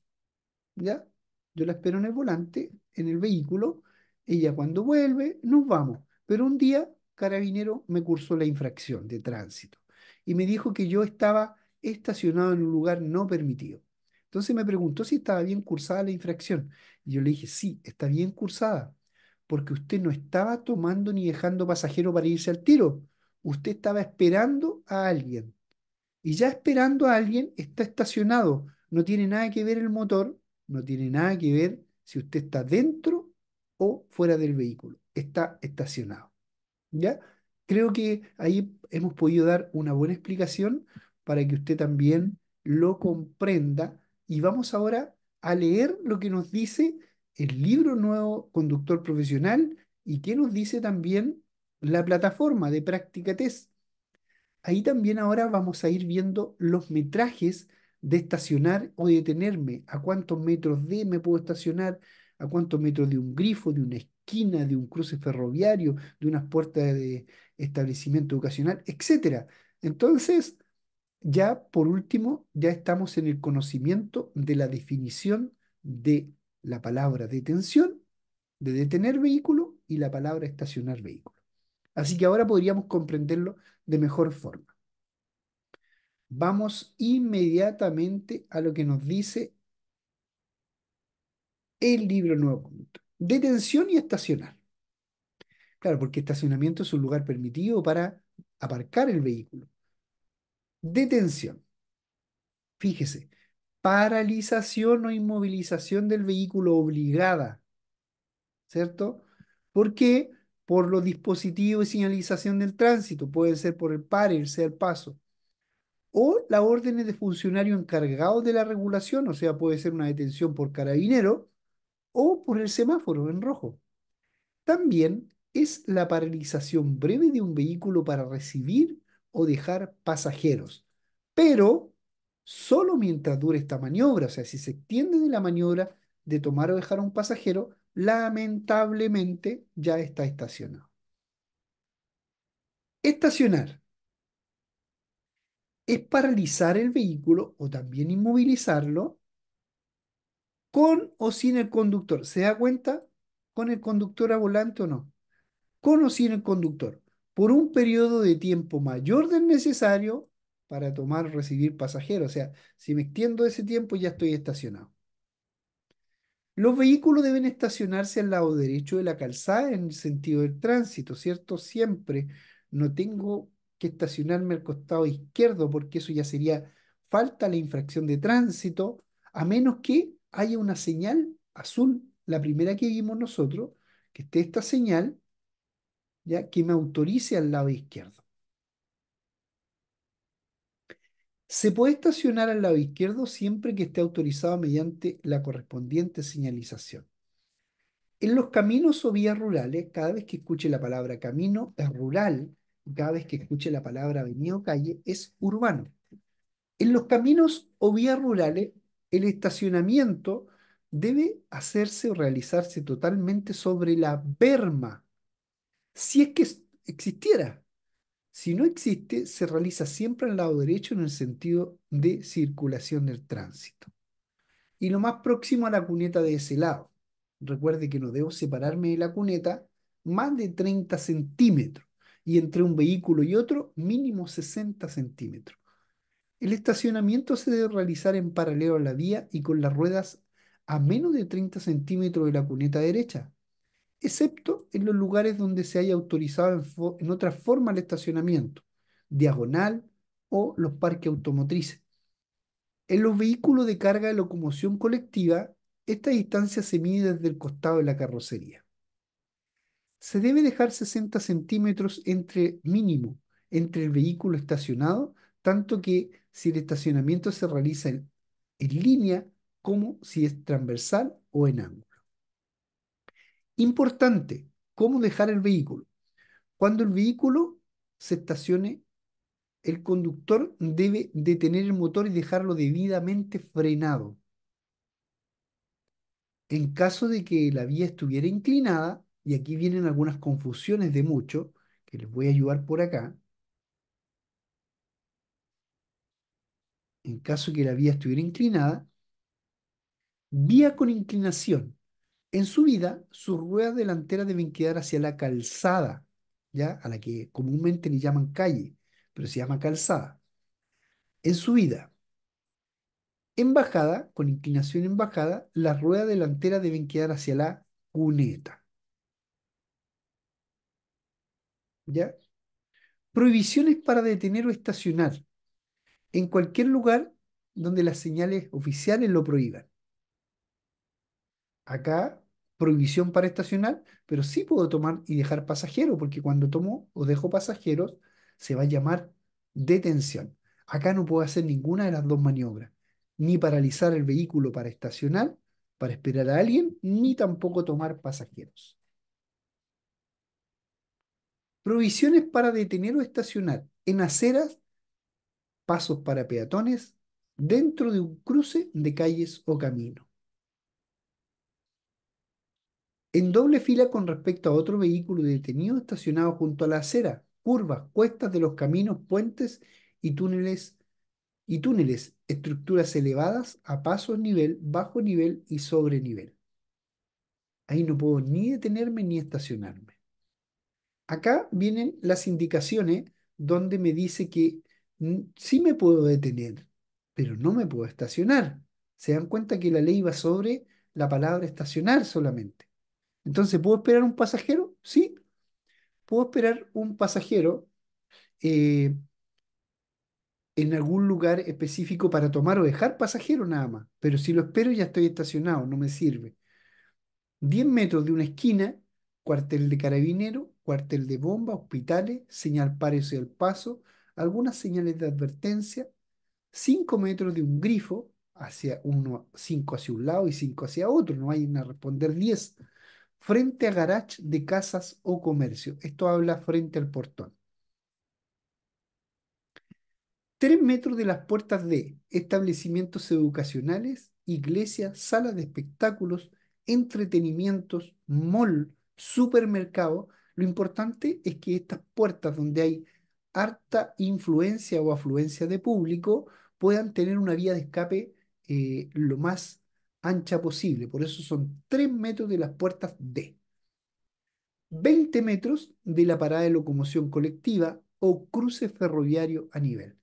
¿Ya? Yo la espero en el volante, en el vehículo, ella cuando vuelve, nos vamos. Pero un día, carabinero me cursó la infracción de tránsito y me dijo que yo estaba estacionado en un lugar no permitido. Entonces me preguntó si estaba bien cursada la infracción. Y yo le dije, sí, está bien cursada, porque usted no estaba tomando ni dejando pasajero para irse al tiro. Usted estaba esperando a alguien. Y ya esperando a alguien está estacionado. No tiene nada que ver el motor no tiene nada que ver si usted está dentro o fuera del vehículo. Está estacionado. ¿Ya? Creo que ahí hemos podido dar una buena explicación para que usted también lo comprenda. Y vamos ahora a leer lo que nos dice el libro nuevo Conductor Profesional y qué nos dice también la plataforma de práctica test. Ahí también ahora vamos a ir viendo los metrajes de estacionar o detenerme, a cuántos metros de me puedo estacionar, a cuántos metros de un grifo, de una esquina, de un cruce ferroviario, de unas puertas de establecimiento educacional, etc. Entonces, ya por último, ya estamos en el conocimiento de la definición de la palabra detención, de detener vehículo y la palabra estacionar vehículo. Así que ahora podríamos comprenderlo de mejor forma vamos inmediatamente a lo que nos dice el libro Nuevo Conducto. Detención y estacionar. Claro, porque estacionamiento es un lugar permitido para aparcar el vehículo. Detención. Fíjese, paralización o inmovilización del vehículo obligada. ¿Cierto? ¿Por qué? Por los dispositivos de señalización del tránsito. puede ser por el par, el ser paso o las órdenes de funcionario encargado de la regulación, o sea, puede ser una detención por carabinero o por el semáforo en rojo. También es la paralización breve de un vehículo para recibir o dejar pasajeros, pero solo mientras dure esta maniobra, o sea, si se extiende de la maniobra de tomar o dejar a un pasajero, lamentablemente ya está estacionado. Estacionar es paralizar el vehículo o también inmovilizarlo con o sin el conductor. ¿Se da cuenta? ¿Con el conductor a volante o no? Con o sin el conductor. Por un periodo de tiempo mayor del necesario para tomar o recibir pasajeros. O sea, si me extiendo ese tiempo ya estoy estacionado. Los vehículos deben estacionarse al lado derecho de la calzada en el sentido del tránsito, ¿cierto? Siempre no tengo que estacionarme al costado izquierdo, porque eso ya sería falta la infracción de tránsito, a menos que haya una señal azul, la primera que vimos nosotros, que esté esta señal, ya que me autorice al lado izquierdo. Se puede estacionar al lado izquierdo siempre que esté autorizado mediante la correspondiente señalización. En los caminos o vías rurales, cada vez que escuche la palabra camino es rural, cada vez que escuche la palabra avenida o calle es urbano. En los caminos o vías rurales, el estacionamiento debe hacerse o realizarse totalmente sobre la berma, si es que existiera. Si no existe, se realiza siempre al lado derecho en el sentido de circulación del tránsito. Y lo más próximo a la cuneta de ese lado. Recuerde que no debo separarme de la cuneta más de 30 centímetros y entre un vehículo y otro mínimo 60 centímetros. El estacionamiento se debe realizar en paralelo a la vía y con las ruedas a menos de 30 centímetros de la cuneta derecha, excepto en los lugares donde se haya autorizado en, otra forma el estacionamiento, diagonal o los parques automotrices. En los vehículos de carga de locomoción colectiva, esta distancia se mide desde el costado de la carrocería se debe dejar 60 centímetros entre mínimo entre el vehículo estacionado, tanto que si el estacionamiento se realiza en línea como si es transversal o en ángulo. Importante, cómo dejar el vehículo. Cuando el vehículo se estacione, el conductor debe detener el motor y dejarlo debidamente frenado. En caso de que la vía estuviera inclinada, y aquí vienen algunas confusiones de mucho que les voy a ayudar por acá. En caso que la vía estuviera inclinada, vía con inclinación. En subida sus ruedas delanteras deben quedar hacia la calzada, ¿ya? a la que comúnmente le llaman calle, pero se llama calzada. En su vida, en bajada, con inclinación en bajada, las ruedas delanteras deben quedar hacia la cuneta. Prohibiciones para detener o estacionar en cualquier lugar donde las señales oficiales lo prohíban. Acá, prohibición para estacionar, pero sí puedo tomar y dejar pasajeros, porque cuando tomo o dejo pasajeros, se va a llamar detención. Acá no puedo hacer ninguna de las dos maniobras, ni paralizar el vehículo para estacionar, para esperar a alguien, ni tampoco tomar pasajeros. Provisiones para detener o estacionar en aceras, pasos para peatones, dentro de un cruce de calles o camino. En doble fila con respecto a otro vehículo detenido estacionado junto a la acera, curvas, cuestas de los caminos, puentes y túneles, y túneles, estructuras elevadas a paso nivel, bajo nivel y sobre nivel. Ahí no puedo ni detenerme ni estacionarme. Acá vienen las indicaciones donde me dice que sí me puedo detener, pero no me puedo estacionar. Se dan cuenta que la ley va sobre la palabra estacionar solamente. Entonces, ¿puedo esperar un pasajero? Sí. ¿Puedo esperar un pasajero eh, en algún lugar específico para tomar o dejar pasajero nada más? Pero si lo espero ya estoy estacionado, no me sirve. 10 metros de una esquina, cuartel de carabinero, cuartel de bomba, hospitales, señal y el paso, algunas señales de advertencia, 5 metros de un grifo, hacia uno, 5 hacia un lado y 5 hacia otro, no hay a responder 10, frente a garage de casas o comercio. Esto habla frente al portón. 3 metros de las puertas de establecimientos educacionales, iglesias, salas de espectáculos, entretenimientos, mall, supermercado lo importante es que estas puertas donde hay harta influencia o afluencia de público puedan tener una vía de escape eh, lo más ancha posible. Por eso son 3 metros de las puertas D, 20 metros de la parada de locomoción colectiva o cruce ferroviario a nivel.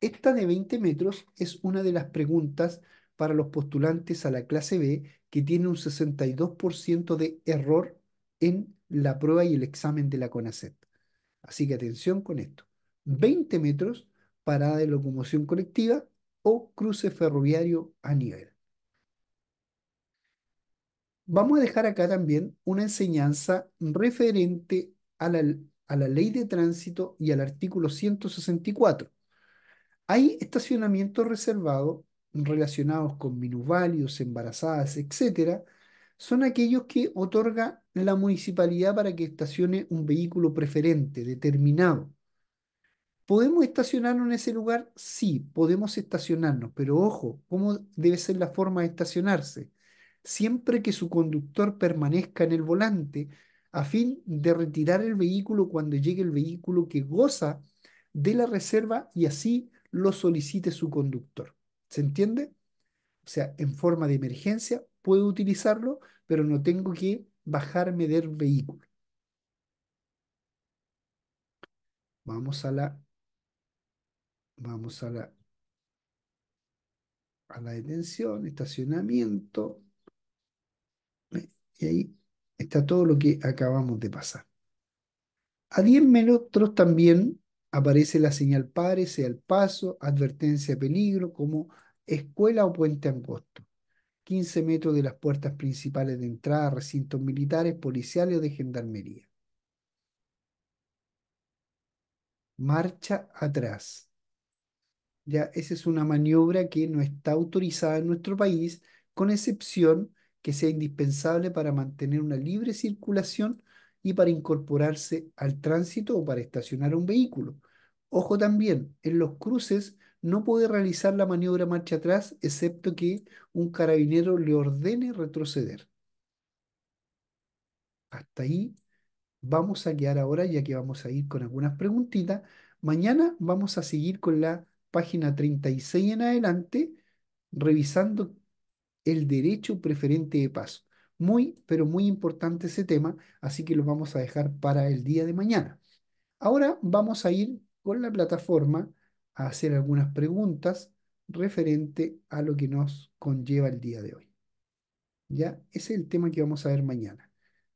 Esta de 20 metros es una de las preguntas para los postulantes a la clase B que tiene un 62% de error en la prueba y el examen de la CONACET. Así que atención con esto. 20 metros, parada de locomoción colectiva o cruce ferroviario a nivel. Vamos a dejar acá también una enseñanza referente a la, ley de tránsito y al artículo 164. Hay estacionamientos reservados relacionados con minusválidos, embarazadas, etc. Son aquellos que otorga la municipalidad para que estacione un vehículo preferente, determinado. ¿Podemos estacionarnos en ese lugar? Sí, podemos estacionarnos, pero ojo, ¿cómo debe ser la forma de estacionarse? Siempre que su conductor permanezca en el volante a fin de retirar el vehículo cuando llegue el vehículo que goza de la reserva y así lo solicite su conductor. ¿Se entiende? O sea, en forma de emergencia puedo utilizarlo, pero no tengo que bajarme del vehículo. Vamos a la, vamos a la, a la detención, estacionamiento. Y ahí está todo lo que acabamos de pasar. A 10 minutos también aparece la señal sea al paso, advertencia peligro, como escuela o puente angosto. 15 metros de las puertas principales de entrada recintos militares, policiales o de gendarmería. Marcha atrás. Ya, esa es una maniobra que no está autorizada en nuestro país, con excepción que sea indispensable para mantener una libre circulación y para incorporarse al tránsito o para estacionar un vehículo. Ojo también, en los cruces no puede realizar la maniobra marcha atrás, excepto que un carabinero le ordene retroceder. Hasta ahí vamos a quedar ahora, ya que vamos a ir con algunas preguntitas. Mañana vamos a seguir con la página 36 en adelante, revisando el derecho preferente de paso. Muy, pero muy importante ese tema, así que lo vamos a dejar para el día de mañana. Ahora vamos a ir con la plataforma a hacer algunas preguntas referente a lo que nos conlleva el día de hoy. ¿Ya? Ese es el tema que vamos a ver mañana.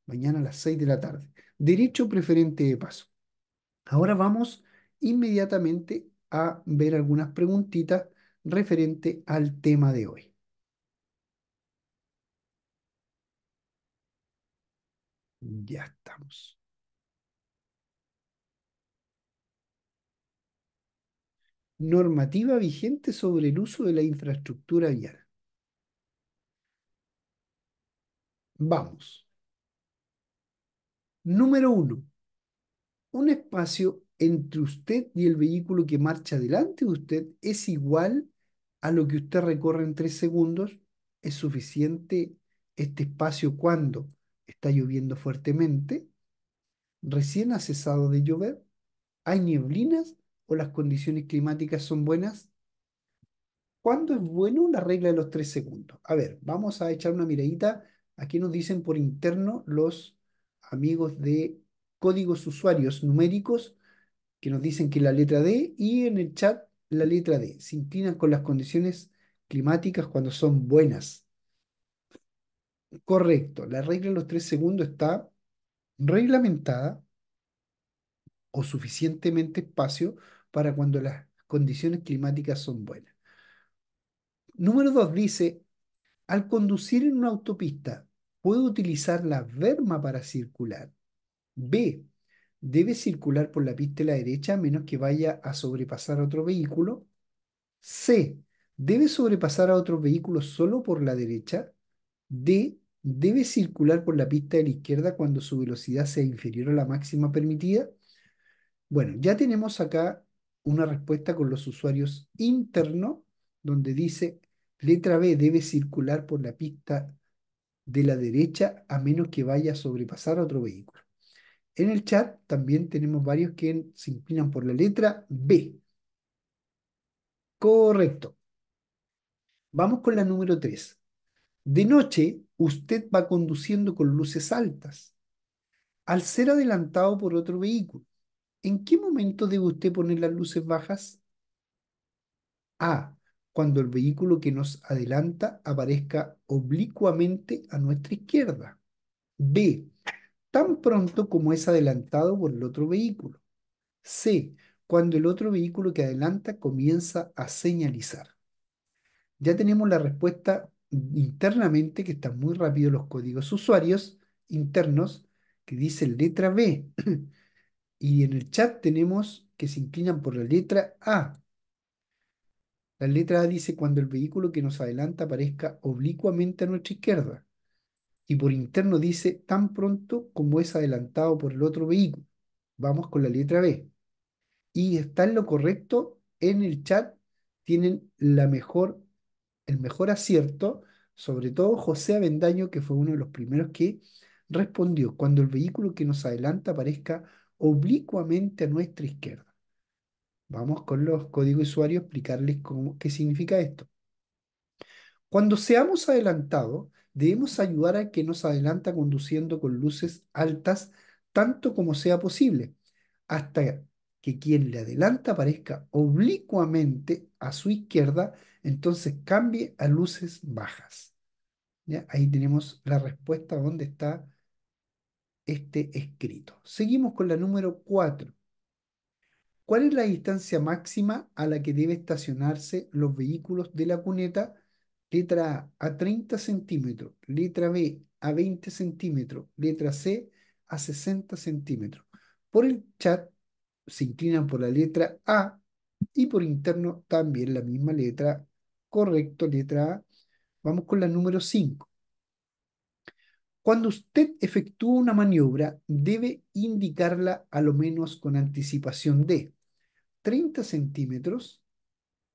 Mañana a las 6 de la tarde. Derecho preferente de paso. Ahora vamos inmediatamente a ver algunas preguntitas referente al tema de hoy. Ya estamos. normativa vigente sobre el uso de la infraestructura vial. Vamos. Número uno, un espacio entre usted y el vehículo que marcha delante de usted es igual a lo que usted recorre en tres segundos. Es suficiente este espacio cuando está lloviendo fuertemente, recién ha cesado de llover, hay nieblinas o las condiciones climáticas son buenas? ¿Cuándo es bueno la regla de los tres segundos? A ver, vamos a echar una miradita. Aquí nos dicen por interno los amigos de códigos usuarios numéricos que nos dicen que la letra D y en el chat la letra D. Se inclinan con las condiciones climáticas cuando son buenas. Correcto, la regla de los tres segundos está reglamentada o suficientemente espacio para cuando las condiciones climáticas son buenas. Número dos dice, al conducir en una autopista, ¿puedo utilizar la verma para circular? B, debe circular por la pista de la derecha a menos que vaya a sobrepasar a otro vehículo. C, debe sobrepasar a otro vehículo solo por la derecha. D, debe circular por la pista de la izquierda cuando su velocidad sea inferior a la máxima permitida. Bueno, ya tenemos acá una respuesta con los usuarios internos, donde dice letra B debe circular por la pista de la derecha a menos que vaya a sobrepasar a otro vehículo. En el chat también tenemos varios que se inclinan por la letra B. Correcto. Vamos con la número 3. De noche, usted va conduciendo con luces altas. Al ser adelantado por otro vehículo, ¿En qué momento debe usted poner las luces bajas? A. Cuando el vehículo que nos adelanta aparezca oblicuamente a nuestra izquierda. B. Tan pronto como es adelantado por el otro vehículo. C. Cuando el otro vehículo que adelanta comienza a señalizar. Ya tenemos la respuesta internamente, que están muy rápido los códigos usuarios internos, que dice letra B. Y en el chat tenemos que se inclinan por la letra A. La letra A dice cuando el vehículo que nos adelanta aparezca oblicuamente a nuestra izquierda. Y por interno dice tan pronto como es adelantado por el otro vehículo. Vamos con la letra B. Y está en lo correcto. En el chat tienen la mejor, el mejor acierto, sobre todo José Avendaño, que fue uno de los primeros que respondió cuando el vehículo que nos adelanta aparezca oblicuamente a nuestra izquierda. Vamos con los códigos usuarios a explicarles cómo, qué significa esto. Cuando seamos adelantados, debemos ayudar a que nos adelanta conduciendo con luces altas tanto como sea posible, hasta que quien le adelanta aparezca oblicuamente a su izquierda, entonces cambie a luces bajas. Ahí tenemos la respuesta donde está este escrito. Seguimos con la número 4. ¿Cuál es la distancia máxima a la que debe estacionarse los vehículos de la cuneta? Letra A a 30 centímetros, letra B a 20 centímetros, letra C a 60 centímetros. Por el chat se inclinan por la letra A y por interno también la misma letra, correcto, letra A. Vamos con la número 5. Cuando usted efectúa una maniobra, debe indicarla a lo menos con anticipación de 30 centímetros,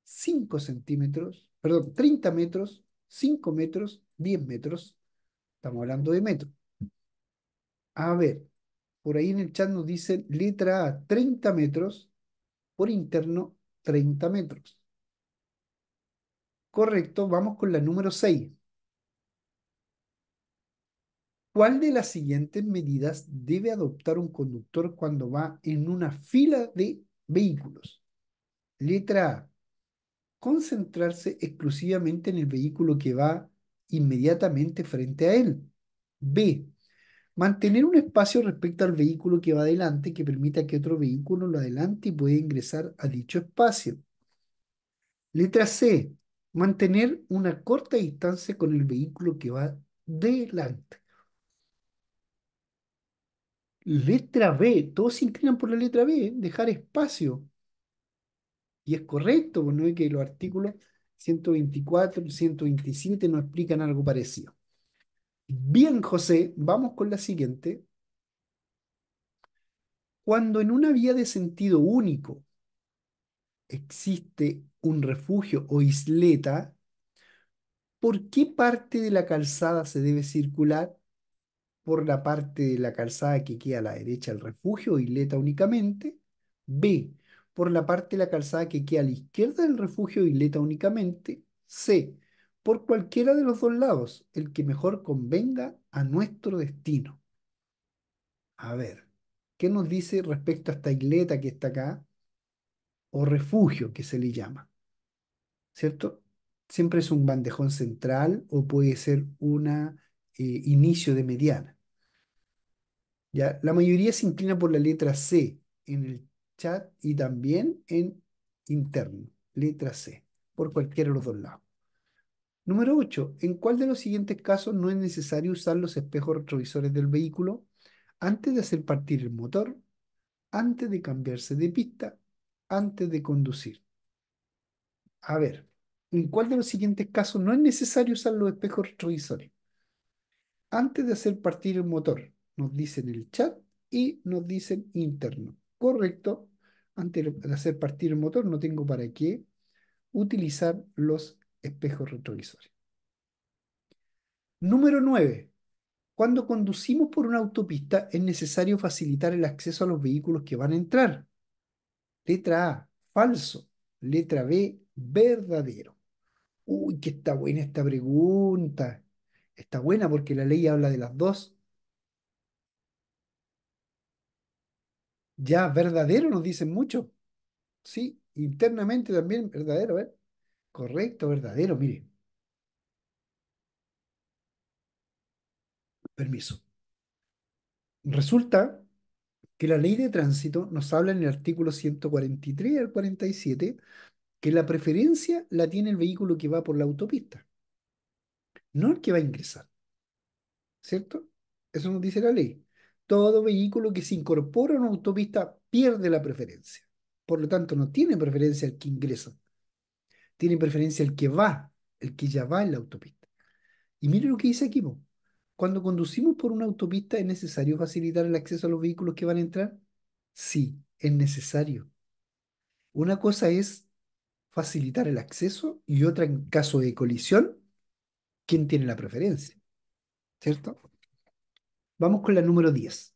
5 centímetros, perdón, 30 metros, 5 metros, 10 metros. Estamos hablando de metro. A ver, por ahí en el chat nos dicen letra A, 30 metros, por interno, 30 metros. Correcto, vamos con la número 6. ¿Cuál de las siguientes medidas debe adoptar un conductor cuando va en una fila de vehículos? Letra A. Concentrarse exclusivamente en el vehículo que va inmediatamente frente a él. B. Mantener un espacio respecto al vehículo que va adelante que permita que otro vehículo lo adelante y pueda ingresar a dicho espacio. Letra C. Mantener una corta distancia con el vehículo que va delante. Letra B, todos se inclinan por la letra B, dejar espacio. Y es correcto, pues, ¿no? que los artículos 124 y 127 nos explican algo parecido. Bien, José, vamos con la siguiente. Cuando en una vía de sentido único existe un refugio o isleta, ¿por qué parte de la calzada se debe circular? por la parte de la calzada que queda a la derecha el refugio, Isleta únicamente. B, por la parte de la calzada que queda a la izquierda del refugio, Isleta únicamente. C, por cualquiera de los dos lados, el que mejor convenga a nuestro destino. A ver, ¿qué nos dice respecto a esta isleta que está acá? O refugio que se le llama. ¿Cierto? Siempre es un bandejón central o puede ser una eh, inicio de mediana. ¿Ya? La mayoría se inclina por la letra C en el chat y también en interno, letra C, por cualquiera de los dos lados. Número 8. ¿En cuál de los siguientes casos no es necesario usar los espejos retrovisores del vehículo antes de hacer partir el motor, antes de cambiarse de pista, antes de conducir? A ver, ¿en cuál de los siguientes casos no es necesario usar los espejos retrovisores? antes de hacer partir el motor. Nos dicen el chat y nos dicen interno. Correcto. Antes de hacer partir el motor no tengo para qué utilizar los espejos retrovisores. Número 9. Cuando conducimos por una autopista es necesario facilitar el acceso a los vehículos que van a entrar. Letra A, falso. Letra B, verdadero. Uy, qué está buena esta pregunta. Está buena porque la ley habla de las dos. Ya verdadero nos dicen mucho. Sí, internamente también verdadero, ¿eh? Correcto, verdadero, mire. Permiso. Resulta que la ley de tránsito nos habla en el artículo 143 al 47 que la preferencia la tiene el vehículo que va por la autopista no el que va a ingresar. ¿Cierto? Eso nos dice la ley. Todo vehículo que se incorpora a una autopista pierde la preferencia. Por lo tanto, no tiene preferencia el que ingresa. Tiene preferencia el que va, el que ya va en la autopista. Y mire lo que dice aquí. Cuando conducimos por una autopista, ¿es necesario facilitar el acceso a los vehículos que van a entrar? Sí, es necesario. Una cosa es facilitar el acceso y otra en caso de colisión quién tiene la preferencia. ¿Cierto? Vamos con la número 10.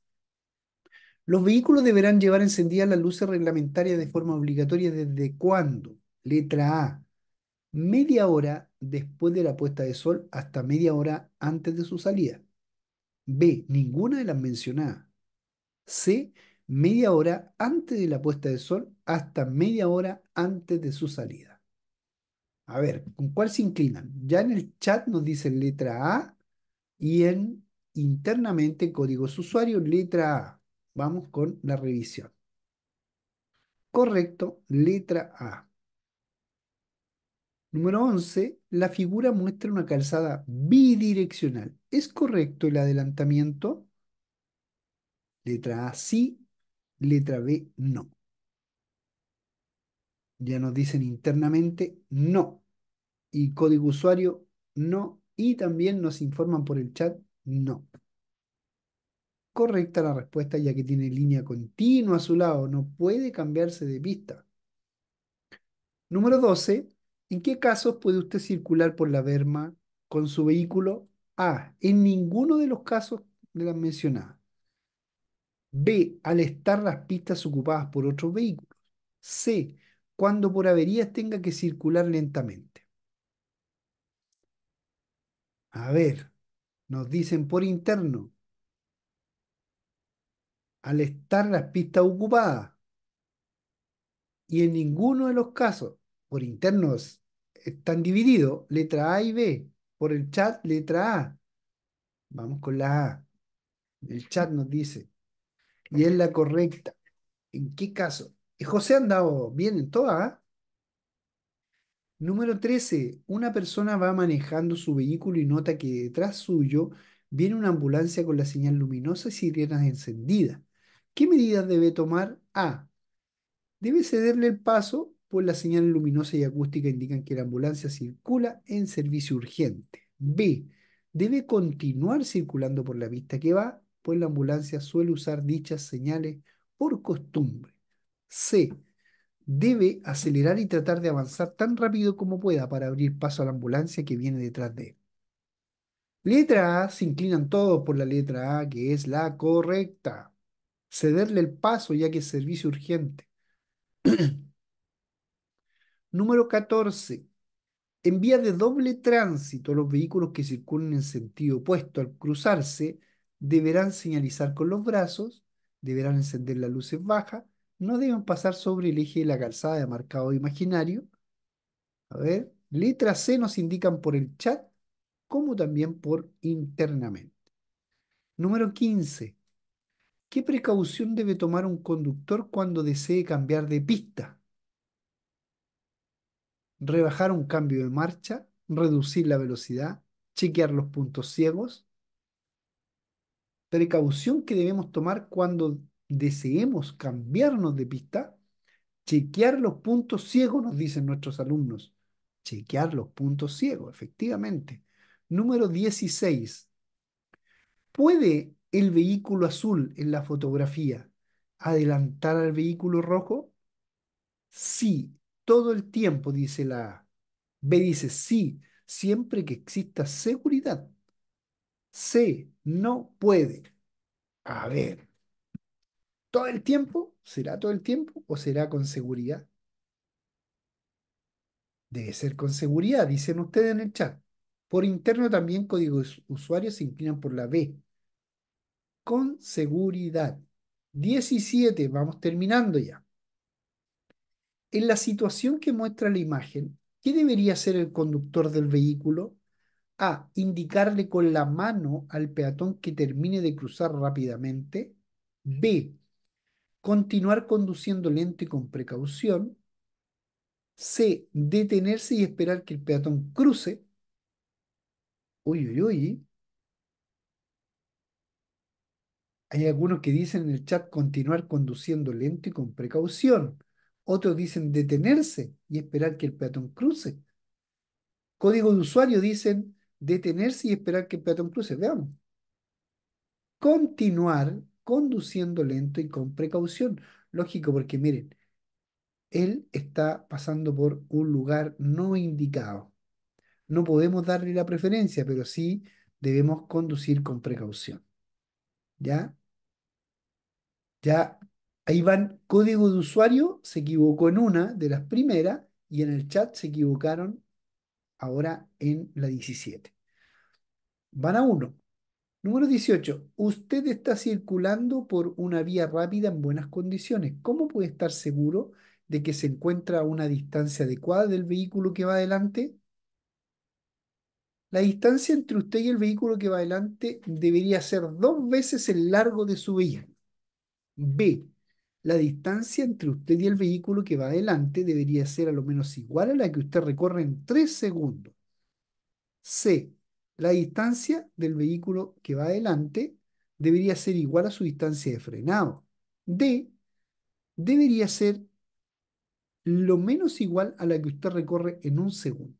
Los vehículos deberán llevar encendidas las luces reglamentarias de forma obligatoria desde cuándo? Letra A. Media hora después de la puesta de sol hasta media hora antes de su salida. B. Ninguna de las mencionadas. C. Media hora antes de la puesta de sol hasta media hora antes de su salida. A ver, ¿con cuál se inclinan? Ya en el chat nos dicen letra A y en internamente códigos usuarios letra A. Vamos con la revisión. Correcto, letra A. Número 11. La figura muestra una calzada bidireccional. ¿Es correcto el adelantamiento? Letra A sí, letra B no. Ya nos dicen internamente no. Y código usuario no. Y también nos informan por el chat no. Correcta la respuesta ya que tiene línea continua a su lado. No puede cambiarse de pista. Número 12. ¿En qué casos puede usted circular por la berma con su vehículo? A. En ninguno de los casos de las mencionadas. B. Al estar las pistas ocupadas por otros vehículos. C cuando por averías tenga que circular lentamente. A ver, nos dicen por interno, al estar las pistas ocupadas, y en ninguno de los casos, por internos están divididos, letra A y B, por el chat, letra A. Vamos con la A. El chat nos dice, y es la correcta. ¿En qué caso? José ha andado bien en todas. ¿ah? Número 13. Una persona va manejando su vehículo y nota que detrás suyo viene una ambulancia con la señal luminosa y sirenas encendidas. ¿Qué medidas debe tomar? A. Debe cederle el paso, pues las señales luminosa y acústica indican que la ambulancia circula en servicio urgente. B. Debe continuar circulando por la vista que va, pues la ambulancia suele usar dichas señales por costumbre. C. Debe acelerar y tratar de avanzar tan rápido como pueda para abrir paso a la ambulancia que viene detrás de él. Letra A, se inclinan todos por la letra A, que es la correcta. Cederle el paso ya que es servicio urgente. Número 14. En vía de doble tránsito, los vehículos que circulen en sentido opuesto al cruzarse deberán señalizar con los brazos, deberán encender las luces bajas no deben pasar sobre el eje de la calzada de marcado imaginario. A ver, letra C nos indican por el chat como también por internamente. Número 15. ¿Qué precaución debe tomar un conductor cuando desee cambiar de pista? Rebajar un cambio de marcha, reducir la velocidad, chequear los puntos ciegos. Precaución que debemos tomar cuando deseemos cambiarnos de pista, chequear los puntos ciegos, nos dicen nuestros alumnos. Chequear los puntos ciegos, efectivamente. Número 16. ¿Puede el vehículo azul en la fotografía adelantar al vehículo rojo? Sí, todo el tiempo, dice la A. B dice sí, siempre que exista seguridad. C, no puede. A ver, todo el tiempo? ¿Será todo el tiempo o será con seguridad? Debe ser con seguridad, dicen ustedes en el chat. Por interno también códigos usuarios se inclinan por la B. Con seguridad. 17, vamos terminando ya. En la situación que muestra la imagen, ¿qué debería hacer el conductor del vehículo? A. Indicarle con la mano al peatón que termine de cruzar rápidamente. B continuar conduciendo lento y con precaución, C, detenerse y esperar que el peatón cruce, uy, uy, uy, hay algunos que dicen en el chat continuar conduciendo lento y con precaución, otros dicen detenerse y esperar que el peatón cruce, código de usuario dicen detenerse y esperar que el peatón cruce, veamos. Continuar conduciendo lento y con precaución. Lógico, porque miren, él está pasando por un lugar no indicado. No podemos darle la preferencia, pero sí debemos conducir con precaución. ¿Ya? Ya ahí van código de usuario, se equivocó en una de las primeras y en el chat se equivocaron ahora en la 17. Van a uno. Número 18. Usted está circulando por una vía rápida en buenas condiciones. ¿Cómo puede estar seguro de que se encuentra a una distancia adecuada del vehículo que va adelante? La distancia entre usted y el vehículo que va adelante debería ser dos veces el largo de su vía. B. La distancia entre usted y el vehículo que va adelante debería ser a lo menos igual a la que usted recorre en tres segundos. C la distancia del vehículo que va adelante debería ser igual a su distancia de frenado. D debería ser lo menos igual a la que usted recorre en un segundo.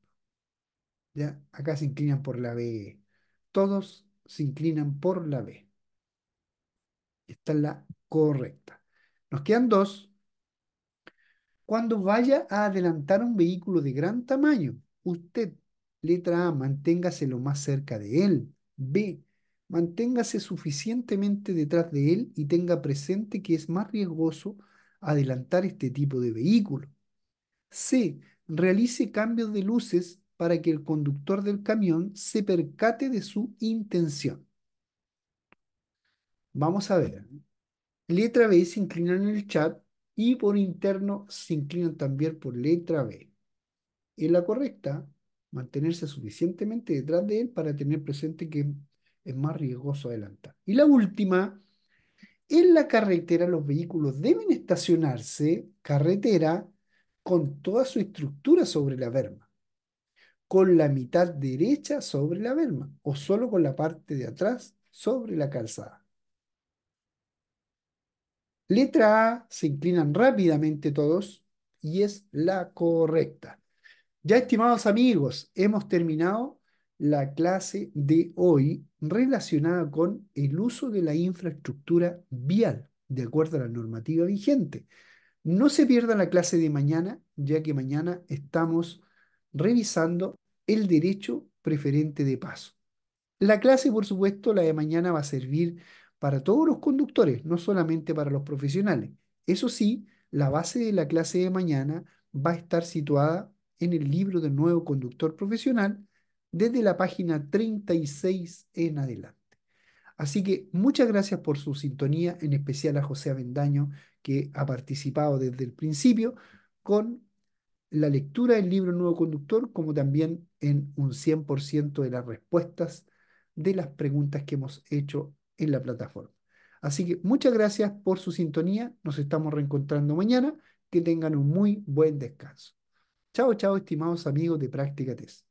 ¿Ya? Acá se inclinan por la B. Todos se inclinan por la B. Esta es la correcta. Nos quedan dos. Cuando vaya a adelantar un vehículo de gran tamaño, usted Letra A, manténgase lo más cerca de él. B, manténgase suficientemente detrás de él y tenga presente que es más riesgoso adelantar este tipo de vehículo. C, realice cambios de luces para que el conductor del camión se percate de su intención. Vamos a ver. Letra B se inclinan en el chat y por interno se inclinan también por letra B. Es la correcta mantenerse suficientemente detrás de él para tener presente que es más riesgoso adelantar. Y la última, en la carretera los vehículos deben estacionarse carretera con toda su estructura sobre la verma. con la mitad derecha sobre la verma o solo con la parte de atrás sobre la calzada. Letra A, se inclinan rápidamente todos y es la correcta. Ya, estimados amigos, hemos terminado la clase de hoy relacionada con el uso de la infraestructura vial, de acuerdo a la normativa vigente. No se pierda la clase de mañana, ya que mañana estamos revisando el derecho preferente de paso. La clase, por supuesto, la de mañana va a servir para todos los conductores, no solamente para los profesionales. Eso sí, la base de la clase de mañana va a estar situada en el libro del nuevo conductor profesional desde la página 36 en adelante. Así que muchas gracias por su sintonía, en especial a José Avendaño, que ha participado desde el principio con la lectura del libro Nuevo Conductor, como también en un 100% de las respuestas de las preguntas que hemos hecho en la plataforma. Así que muchas gracias por su sintonía, nos estamos reencontrando mañana, que tengan un muy buen descanso. Chao, chao, estimados amigos de Práctica Test.